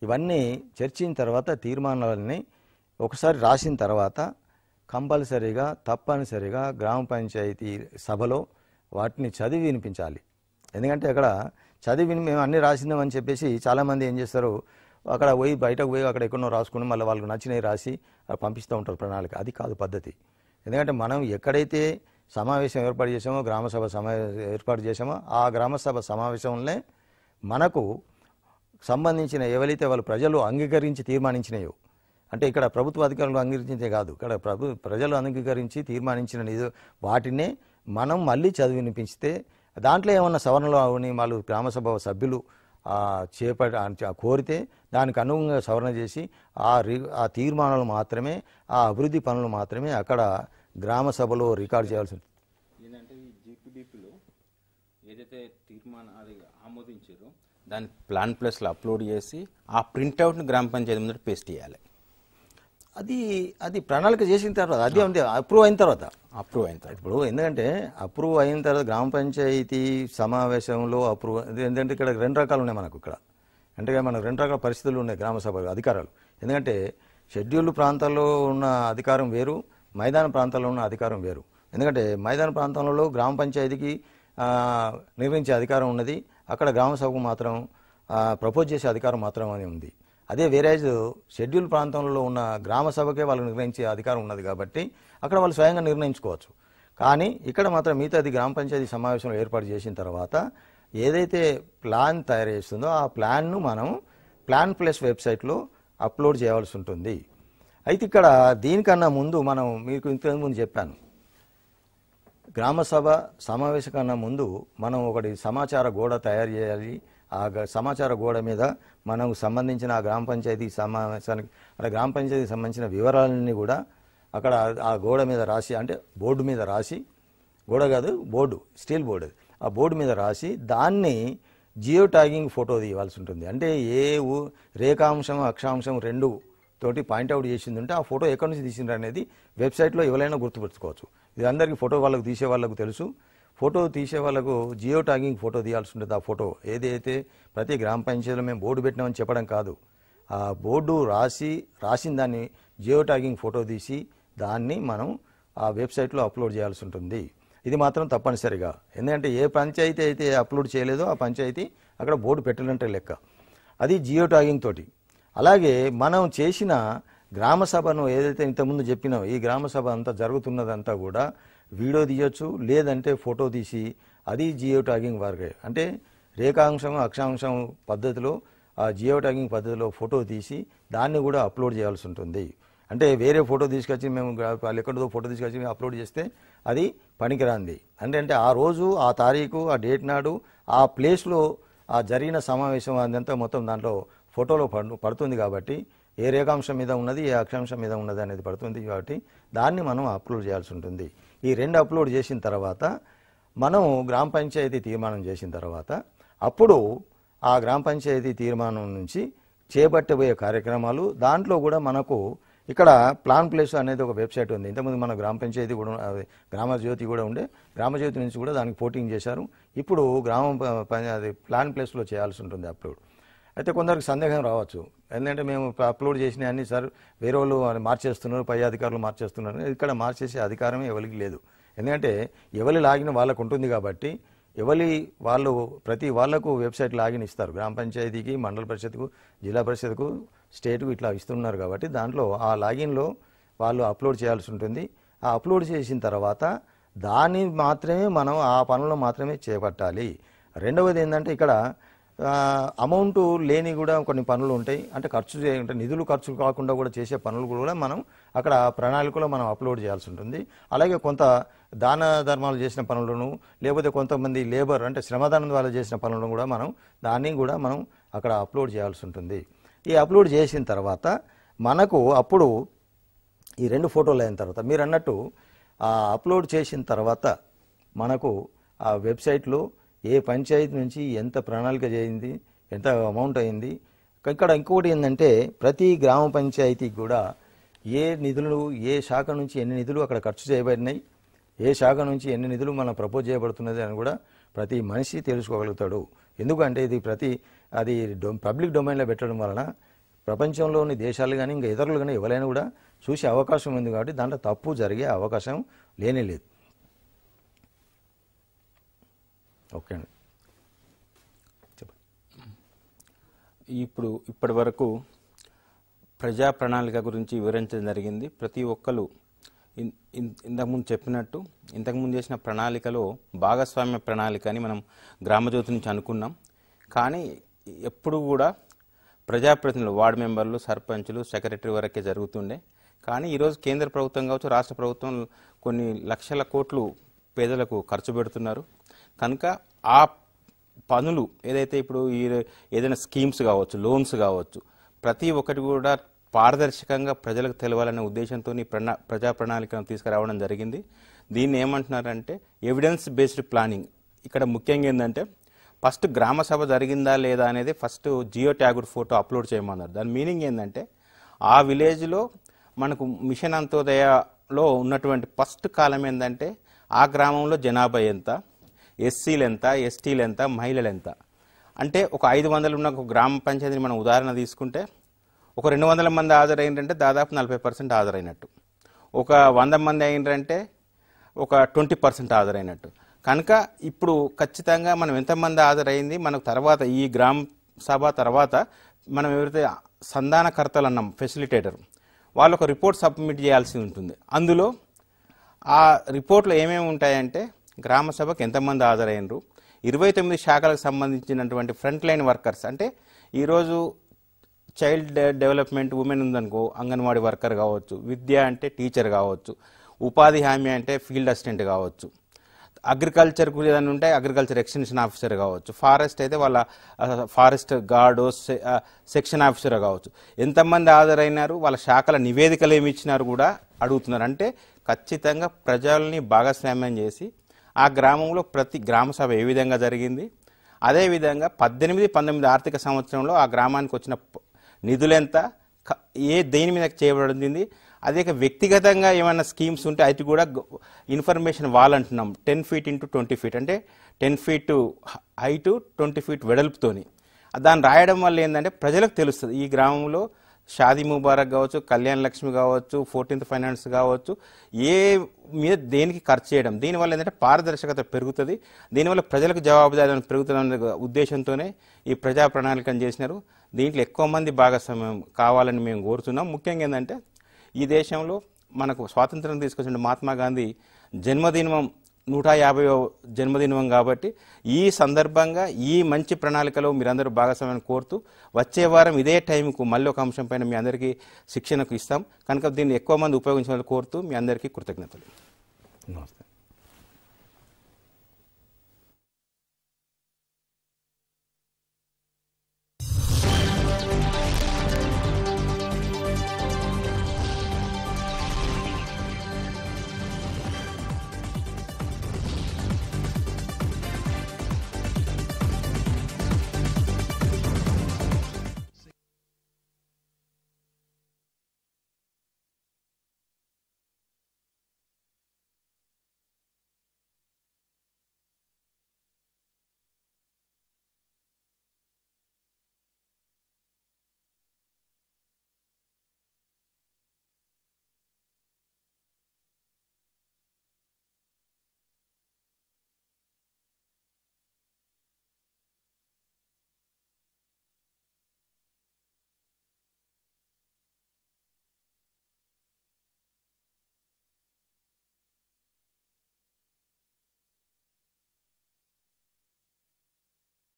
S2: ఇవన్నీ చర్చిన తర్వాత తీర్మానాలని ఒకసారి రాసిన తర్వాత కంపల్సరీగా తప్పనిసరిగా గ్రామ పంచాయతీ సభలో వాటిని చదివి వినిపించాలి ఎందుకంటే అక్కడ చదివి మేము అన్నీ రాసిందామని చెప్పేసి చాలామంది ఏం చేస్తారు అక్కడ పోయి బయటకు పోయి అక్కడ ఎక్కడో రాసుకుని మళ్ళీ వాళ్ళకు నచ్చినవి రాసి పంపిస్తూ ఉంటారు ప్రణాళిక అది కాదు పద్ధతి ఎందుకంటే మనం ఎక్కడైతే సమావేశం ఏర్పాటు చేసామో గ్రామసభ సమావేశం ఏర్పాటు చేసామో ఆ గ్రామసభ సమావేశంలో మనకు సంబంధించిన ఎవరైతే వాళ్ళు ప్రజలు అంగీకరించి తీర్మానించినాయో అంటే ఇక్కడ ప్రభుత్వ అధికారులు అంగీకరించే కాదు ఇక్కడ ప్రభు ప్రజలు అంగీకరించి తీర్మానించిన వాటినే మనం మళ్ళీ చదివినిపించితే దాంట్లో ఏమన్నా సవరణలు అవని వాళ్ళు గ్రామసభ సభ్యులు చేప కోరితే దానికి అనుగుణంగా సవరణ చేసి ఆ రి ఆ తీర్మానాలు మాత్రమే ఆ అభివృద్ధి పనులు మాత్రమే అక్కడ గ్రామ సభలో రికార్డు చేయాల్సి ఉంటుంది
S1: ఏంటంటే ఈ ఏదైతే తీర్మానాలు ఆమోదించారో దాన్ని ప్లాన్ ప్లస్లో అప్లోడ్ చేసి ఆ ప్రింట్అవుట్ని గ్రామ పంచాయతీ ముందు పేస్ట్ చేయాలి
S2: అది అది ప్రణాళిక చేసిన తర్వాత అది ఉంది అప్రూవ్ అయిన తర్వాత అప్రూవ్ అయిన తర్వాత ఇప్పుడు ఎందుకంటే అప్రూవ్ అయిన తర్వాత గ్రామ పంచాయతీ సమావేశంలో అప్రూవ్ ఎందుకంటే ఇక్కడ రెండు రకాలు ఉన్నాయి మనకు ఇక్కడ అంటే మనకు రెండు రకాల పరిస్థితులు ఉన్నాయి గ్రామ సభ అధికారాలు ఎందుకంటే షెడ్యూల్ ప్రాంతాల్లో ఉన్న అధికారం వేరు మైదాన ప్రాంతాల్లో ఉన్న అధికారం వేరు ఎందుకంటే మైదాన ప్రాంతాలలో గ్రామ పంచాయతీకి నిర్వహించే అధికారం ఉన్నది అక్కడ గ్రామ సభకు మాత్రం ప్రపోజ్ చేసే అధికారం మాత్రమే ఉంది అదే వేరేజ్ షెడ్యూల్ ప్రాంతంలో ఉన్న గ్రామ సభకే వాళ్ళు నిర్ణయించే అధికారం ఉన్నది కాబట్టి అక్కడ వాళ్ళు స్వయంగా నిర్ణయించుకోవచ్చు కానీ ఇక్కడ మాత్రం మిగతా అది గ్రామ పంచాయతీ సమావేశంలో ఏర్పాటు చేసిన తర్వాత ఏదైతే ప్లాన్ తయారు చేస్తుందో ఆ ప్లాన్ను మనం ప్లాన్ ప్లస్ వెబ్సైట్లో అప్లోడ్ చేయవలసి ఉంటుంది అయితే ఇక్కడ దీనికన్నా ముందు మనం మీకు ఇంతకుముందు చెప్పాను గ్రామసభ సమావేశం కన్నా ముందు మనం ఒకటి సమాచార గోడ తయారు చేయాలి ఆ సమాచార గోడ మీద మనకు సంబంధించిన ఆ గ్రామ పంచాయతీ సమావేశానికి అంటే గ్రామ పంచాయతీకి సంబంధించిన వివరాలన్నీ కూడా అక్కడ ఆ గోడ మీద రాసి అంటే బోర్డు మీద రాసి గోడ కాదు బోర్డు స్టీల్ బోర్డు ఆ బోర్డు మీద రాసి దాన్ని జియో ట్యాగింగ్ ఫోటో తీయవలసి ఉంటుంది అంటే ఏ రేఖాంశం అక్షాంశం రెండు తోటి పాయింట్అవుట్ చేసింది ఉంటే ఆ ఫోటో ఎక్కడి నుంచి తీసిందనేది వెబ్సైట్లో ఎవరైనా గుర్తుపెట్టుకోవచ్చు ఇది అందరికీ ఫోటో వాళ్ళకు తీసే వాళ్ళకు తెలుసు ఫోటో తీసే వాళ్ళకు జియో ట్యాగింగ్ ఫోటో తీయాల్సి ఉంటుంది ఆ ఫోటో ఏదైతే ప్రతి గ్రామ పంచాయతీలో మేము బోర్డు పెట్టినామని చెప్పడం కాదు ఆ బోర్డు రాసి రాసిన దాన్ని జియో ట్యాగింగ్ ఫోటో తీసి దాన్ని మనం ఆ వెబ్సైట్లో అప్లోడ్ చేయాల్సి ఉంటుంది ఇది మాత్రం తప్పనిసరిగా ఎందుకంటే ఏ పంచాయతీ అయితే అప్లోడ్ చేయలేదో ఆ పంచాయతీ అక్కడ బోర్డు పెట్టాలంటే లెక్క అది జియో ట్యాగింగ్ తోటి అలాగే మనం చేసిన గ్రామ సభను ఏదైతే ఇంతకుముందు చెప్పినామో ఈ గ్రామ సభ అంతా జరుగుతున్నదంతా కూడా వీడియో తీయొచ్చు లేదంటే ఫోటో తీసి అది జియో ట్యాగింగ్ వర్క్ అంటే రేఖాంశం అక్షాంశం పద్ధతిలో ఆ జియో ట్యాగింగ్ పద్ధతిలో ఫోటో తీసి దాన్ని కూడా అప్లోడ్ చేయాల్సి ఉంటుంది అంటే వేరే ఫోటో తీసుకొచ్చి మేము వాళ్ళు ఎక్కడో ఫోటో తీసుకొచ్చి మేము అప్లోడ్ చేస్తే అది పనికిరాంది అంటే అంటే ఆ రోజు ఆ తారీఖు ఆ డేట్ నాడు ఆ ప్లేస్లో ఆ జరిగిన సమావేశం అదంతా మొత్తం దాంట్లో ఫోటోలో పడుతుంది కాబట్టి ఏ రేఖాంశం మీద ఉన్నది ఏ అక్షాంశం మీద ఉన్నది అనేది పడుతుంది కాబట్టి దాన్ని మనం అప్లోడ్ చేయాల్సి ఉంటుంది ఈ రెండు అప్లోడ్ చేసిన తర్వాత మనం గ్రామ పంచాయతీ తీర్మానం చేసిన తర్వాత అప్పుడు ఆ గ్రామ పంచాయతీ తీర్మానం నుంచి చేపట్టబోయే కార్యక్రమాలు దాంట్లో కూడా మనకు ఇక్కడ ప్లాన్ ప్లేస్ అనేది ఒక వెబ్సైట్ ఉంది ఇంతకుముందు మన గ్రామ పంచాయతీ కూడా గ్రామ జ్యోతి కూడా ఉండే గ్రామ జ్యోతి నుంచి కూడా దానికి పోటింగ్ చేశారు ఇప్పుడు గ్రామ అది ప్లాన్ ప్లేస్లో చేయాల్సి ఉంటుంది అప్లోడ్ అయితే కొందరికి సందేహం రావచ్చు ఎందుకంటే మేము అప్లోడ్ చేసినా అన్ని సార్ వేరే వాళ్ళు మార్చేస్తున్నారు పై అధికారులు మార్చేస్తున్నారు ఇక్కడ మార్చేసే అధికారమే ఎవరికి లేదు ఎందుకంటే ఎవరి లాగిన వాళ్ళకు ఉంటుంది కాబట్టి ఎవరి వాళ్ళు ప్రతి వాళ్లకు వెబ్సైట్ లాగిన్ ఇస్తారు గ్రామ పంచాయతీకి మండల పరిషత్కు జిల్లా పరిషత్కు స్టేట్కు ఇట్లా ఇస్తున్నారు కాబట్టి దాంట్లో ఆ లాగిన్లో వాళ్ళు అప్లోడ్ చేయాల్సి ఉంటుంది ఆ అప్లోడ్ చేసిన తర్వాత దాన్ని మాత్రమే మనం ఆ పనులు మాత్రమే చేపట్టాలి రెండవది ఏంటంటే ఇక్కడ అమౌంట్ లేని కూడా కొన్ని పనులు ఉంటాయి అంటే ఖర్చు అంటే నిధులు ఖర్చు కాకుండా కూడా చేసే పనులు కూడా మనం అక్కడ ప్రణాళికలో మనం అప్లోడ్ చేయాల్సి ఉంటుంది అలాగే కొంత దాన ధర్మాలు చేసిన పనులను లేకపోతే కొంతమంది లేబర్ అంటే శ్రమదానం ద్వారా చేసిన పనులను కూడా మనం దాన్ని కూడా మనం అక్కడ అప్లోడ్ చేయాల్సి ఉంటుంది ఈ అప్లోడ్ చేసిన తర్వాత మనకు అప్పుడు ఈ రెండు ఫోటోలు అయిన తర్వాత మీరు అన్నట్టు అప్లోడ్ చేసిన తర్వాత మనకు ఆ వెబ్సైట్లో ఏ పంచాయతీ నుంచి ఎంత ప్రణాళిక చేయింది ఎంత అమౌంట్ అయింది ఇక్కడ ఇంకోటి ఏంటంటే ప్రతి గ్రామ పంచాయతీకి కూడా ఏ నిధులు ఏ శాఖ నుంచి ఎన్ని నిధులు అక్కడ ఖర్చు చేయబడినాయి ఏ శాఖ నుంచి ఎన్ని నిధులు మనం ప్రపోజ్ చేయబడుతున్నది అని కూడా ప్రతి మనిషి తెలుసుకోగలుగుతాడు ఎందుకంటే ఇది ప్రతి అది పబ్లిక్ డొమైన్లో పెట్టడం వలన ప్రపంచంలోని దేశాలు కానీ ఇంకా ఇతరులు కానీ ఎవరైనా కూడా చూసే అవకాశం ఉంది కాబట్టి దాంట్లో తప్పు జరిగే అవకాశం లేనే లేదు
S1: ఓకే అండి చెప్పండి ఇప్పుడు ఇప్పటి వరకు ప్రజా ప్రణాళిక గురించి వివరించడం జరిగింది ప్రతి ఒక్కరు ఇంతకుముందు చెప్పినట్టు ఇంతకుముందు చేసిన ప్రణాళికలో భాగస్వామ్య ప్రణాళిక అని మనం గ్రామజ్యోతి నుంచి అనుకున్నాం కానీ ఎప్పుడు కూడా ప్రజాప్రతినిధులు వార్డు మెంబర్లు సర్పంచులు సెక్రటరీ వరకే జరుగుతుండే కానీ ఈరోజు కేంద్ర ప్రభుత్వం కావచ్చు రాష్ట్ర ప్రభుత్వం కొన్ని లక్షల కోట్లు పేదలకు ఖర్చు పెడుతున్నారు కనుక ఆ పనులు ఏదైతే ఇప్పుడు ఈ ఏదైనా స్కీమ్స్ కావచ్చు లోన్స్ కావచ్చు ప్రతి ఒక్కటి కూడా పారదర్శకంగా ప్రజలకు తెలవాలనే ఉద్దేశంతో ప్రణా ప్రజా ప్రణాళికను తీసుకురావడం జరిగింది దీన్ని ఏమంటున్నారంటే ఎవిడెన్స్ బేస్డ్ ప్లానింగ్ ఇక్కడ ముఖ్యంగా ఏంటంటే ఫస్ట్ గ్రామ సభ జరిగిందా లేదా అనేది first geo tagged photo upload చేయమన్నారు దాని మీనింగ్ ఏంటంటే ఆ విలేజ్లో మనకు మిషన్ అంత్యోదయలో ఉన్నటువంటి ఫస్ట్ కాలం ఏంటంటే ఆ గ్రామంలో జనాభా ఎంత ఎస్సీలు ఎంత ఎస్టీలు ఎంత మహిళలు ఎంత అంటే ఒక ఐదు వందలు ఉన్న ఒక గ్రామ పంచాయతీని మనం ఉదాహరణ తీసుకుంటే ఒక రెండు వందల మంది హాజరైందంటే దాదాపు నలభై పర్సెంట్ హాజరైనట్టు ఒక వంద మంది అయినరంటే ఒక ట్వంటీ పర్సెంట్ హాజరైనట్టు కనుక ఇప్పుడు ఖచ్చితంగా మనం ఎంతమంది హాజరైంది మనకు తర్వాత ఈ గ్రామ సభ తర్వాత మనం ఎవరైతే సంధానకర్తలు అన్నాం ఫెసిలిటేటర్ వాళ్ళు ఒక రిపోర్ట్ సబ్మిట్ చేయాల్సి ఉంటుంది అందులో ఆ రిపోర్ట్లో ఏమేమి ఉంటాయంటే గ్రామ సభకు ఎంతమంది హాజరైనరు ఇరవై తొమ్మిది శాఖలకు సంబంధించినటువంటి ఫ్రంట్ లైన్ వర్కర్స్ అంటే ఈరోజు చైల్డ్ డెవలప్మెంట్ ఉమెన్ ఉందనుకో అంగన్వాడీ వర్కర్ కావచ్చు విద్య అంటే టీచర్ కావచ్చు ఉపాధి హామీ అంటే ఫీల్డ్ అసిస్టెంట్ కావచ్చు అగ్రికల్చర్ ఏదైనా ఉంటే అగ్రికల్చర్ ఎక్స్టెన్షన్ ఆఫీసర్ కావచ్చు ఫారెస్ట్ అయితే వాళ్ళ ఫారెస్ట్ గార్డు సెక్షన్ ఆఫీసర్ కావచ్చు ఎంతమంది హాజరైనారు వాళ్ళ శాఖల నివేదికలు ఏమి ఇచ్చినారు కూడా అడుగుతున్నారు అంటే ఖచ్చితంగా ప్రజల్ని భాగస్వామ్యం చేసి ఆ గ్రామంలో ప్రతి గ్రామ సభ ఏ విధంగా జరిగింది అదేవిధంగా పద్దెనిమిది పంతొమ్మిది ఆర్థిక సంవత్సరంలో ఆ గ్రామానికి వచ్చిన నిధులెంత ఏ దేని మీద చేయబడింది అదే వ్యక్తిగతంగా ఏమైనా స్కీమ్స్ ఉంటే అది కూడా ఇన్ఫర్మేషన్ వాల్ అంటున్నాం ten feet into twenty feet అంటే ten feet height twenty feet వెడల్పుతోని దాన్ని రాయడం వల్ల ఏంటంటే ప్రజలకు తెలుస్తుంది ఈ గ్రామంలో షాదీ ముబారక్ కావచ్చు కళ్యాణ్ లక్ష్మి కావచ్చు ఫోర్టీన్త్ ఫైనాన్స్ కావచ్చు ఏ మీద దేనికి ఖర్చు చేయడం దీనివల్ల ఏంటంటే పారదర్శకత పెరుగుతుంది దీనివల్ల ప్రజలకు జవాబుదారీ పెరుగుతుంది అనే ఉద్దేశంతోనే ఈ ప్రజా ప్రణాళికను చేసినారు దీంట్లో ఎక్కువ మంది భాగస్వామ్యం కావాలని మేము కోరుతున్నాం ముఖ్యంగా ఏంటంటే ఈ దేశంలో మనకు స్వాతంత్రం తీసుకొచ్చిన మహాత్మా గాంధీ జన్మదినం నూట యాభై జన్మదినం కాబట్టి ఈ సందర్భంగా ఈ మంచి ప్రణాళికలో మీరందరూ భాగస్వామ్యం కోరుతూ వచ్చే వారం ఇదే టైంకు మళ్ళీ ఒక అంశం పైన మీ అందరికీ శిక్షణకు ఇస్తాం కనుక దీన్ని ఎక్కువ మంది ఉపయోగించాలని కోరుతూ మీ అందరికీ కృతజ్ఞతలు నమస్తే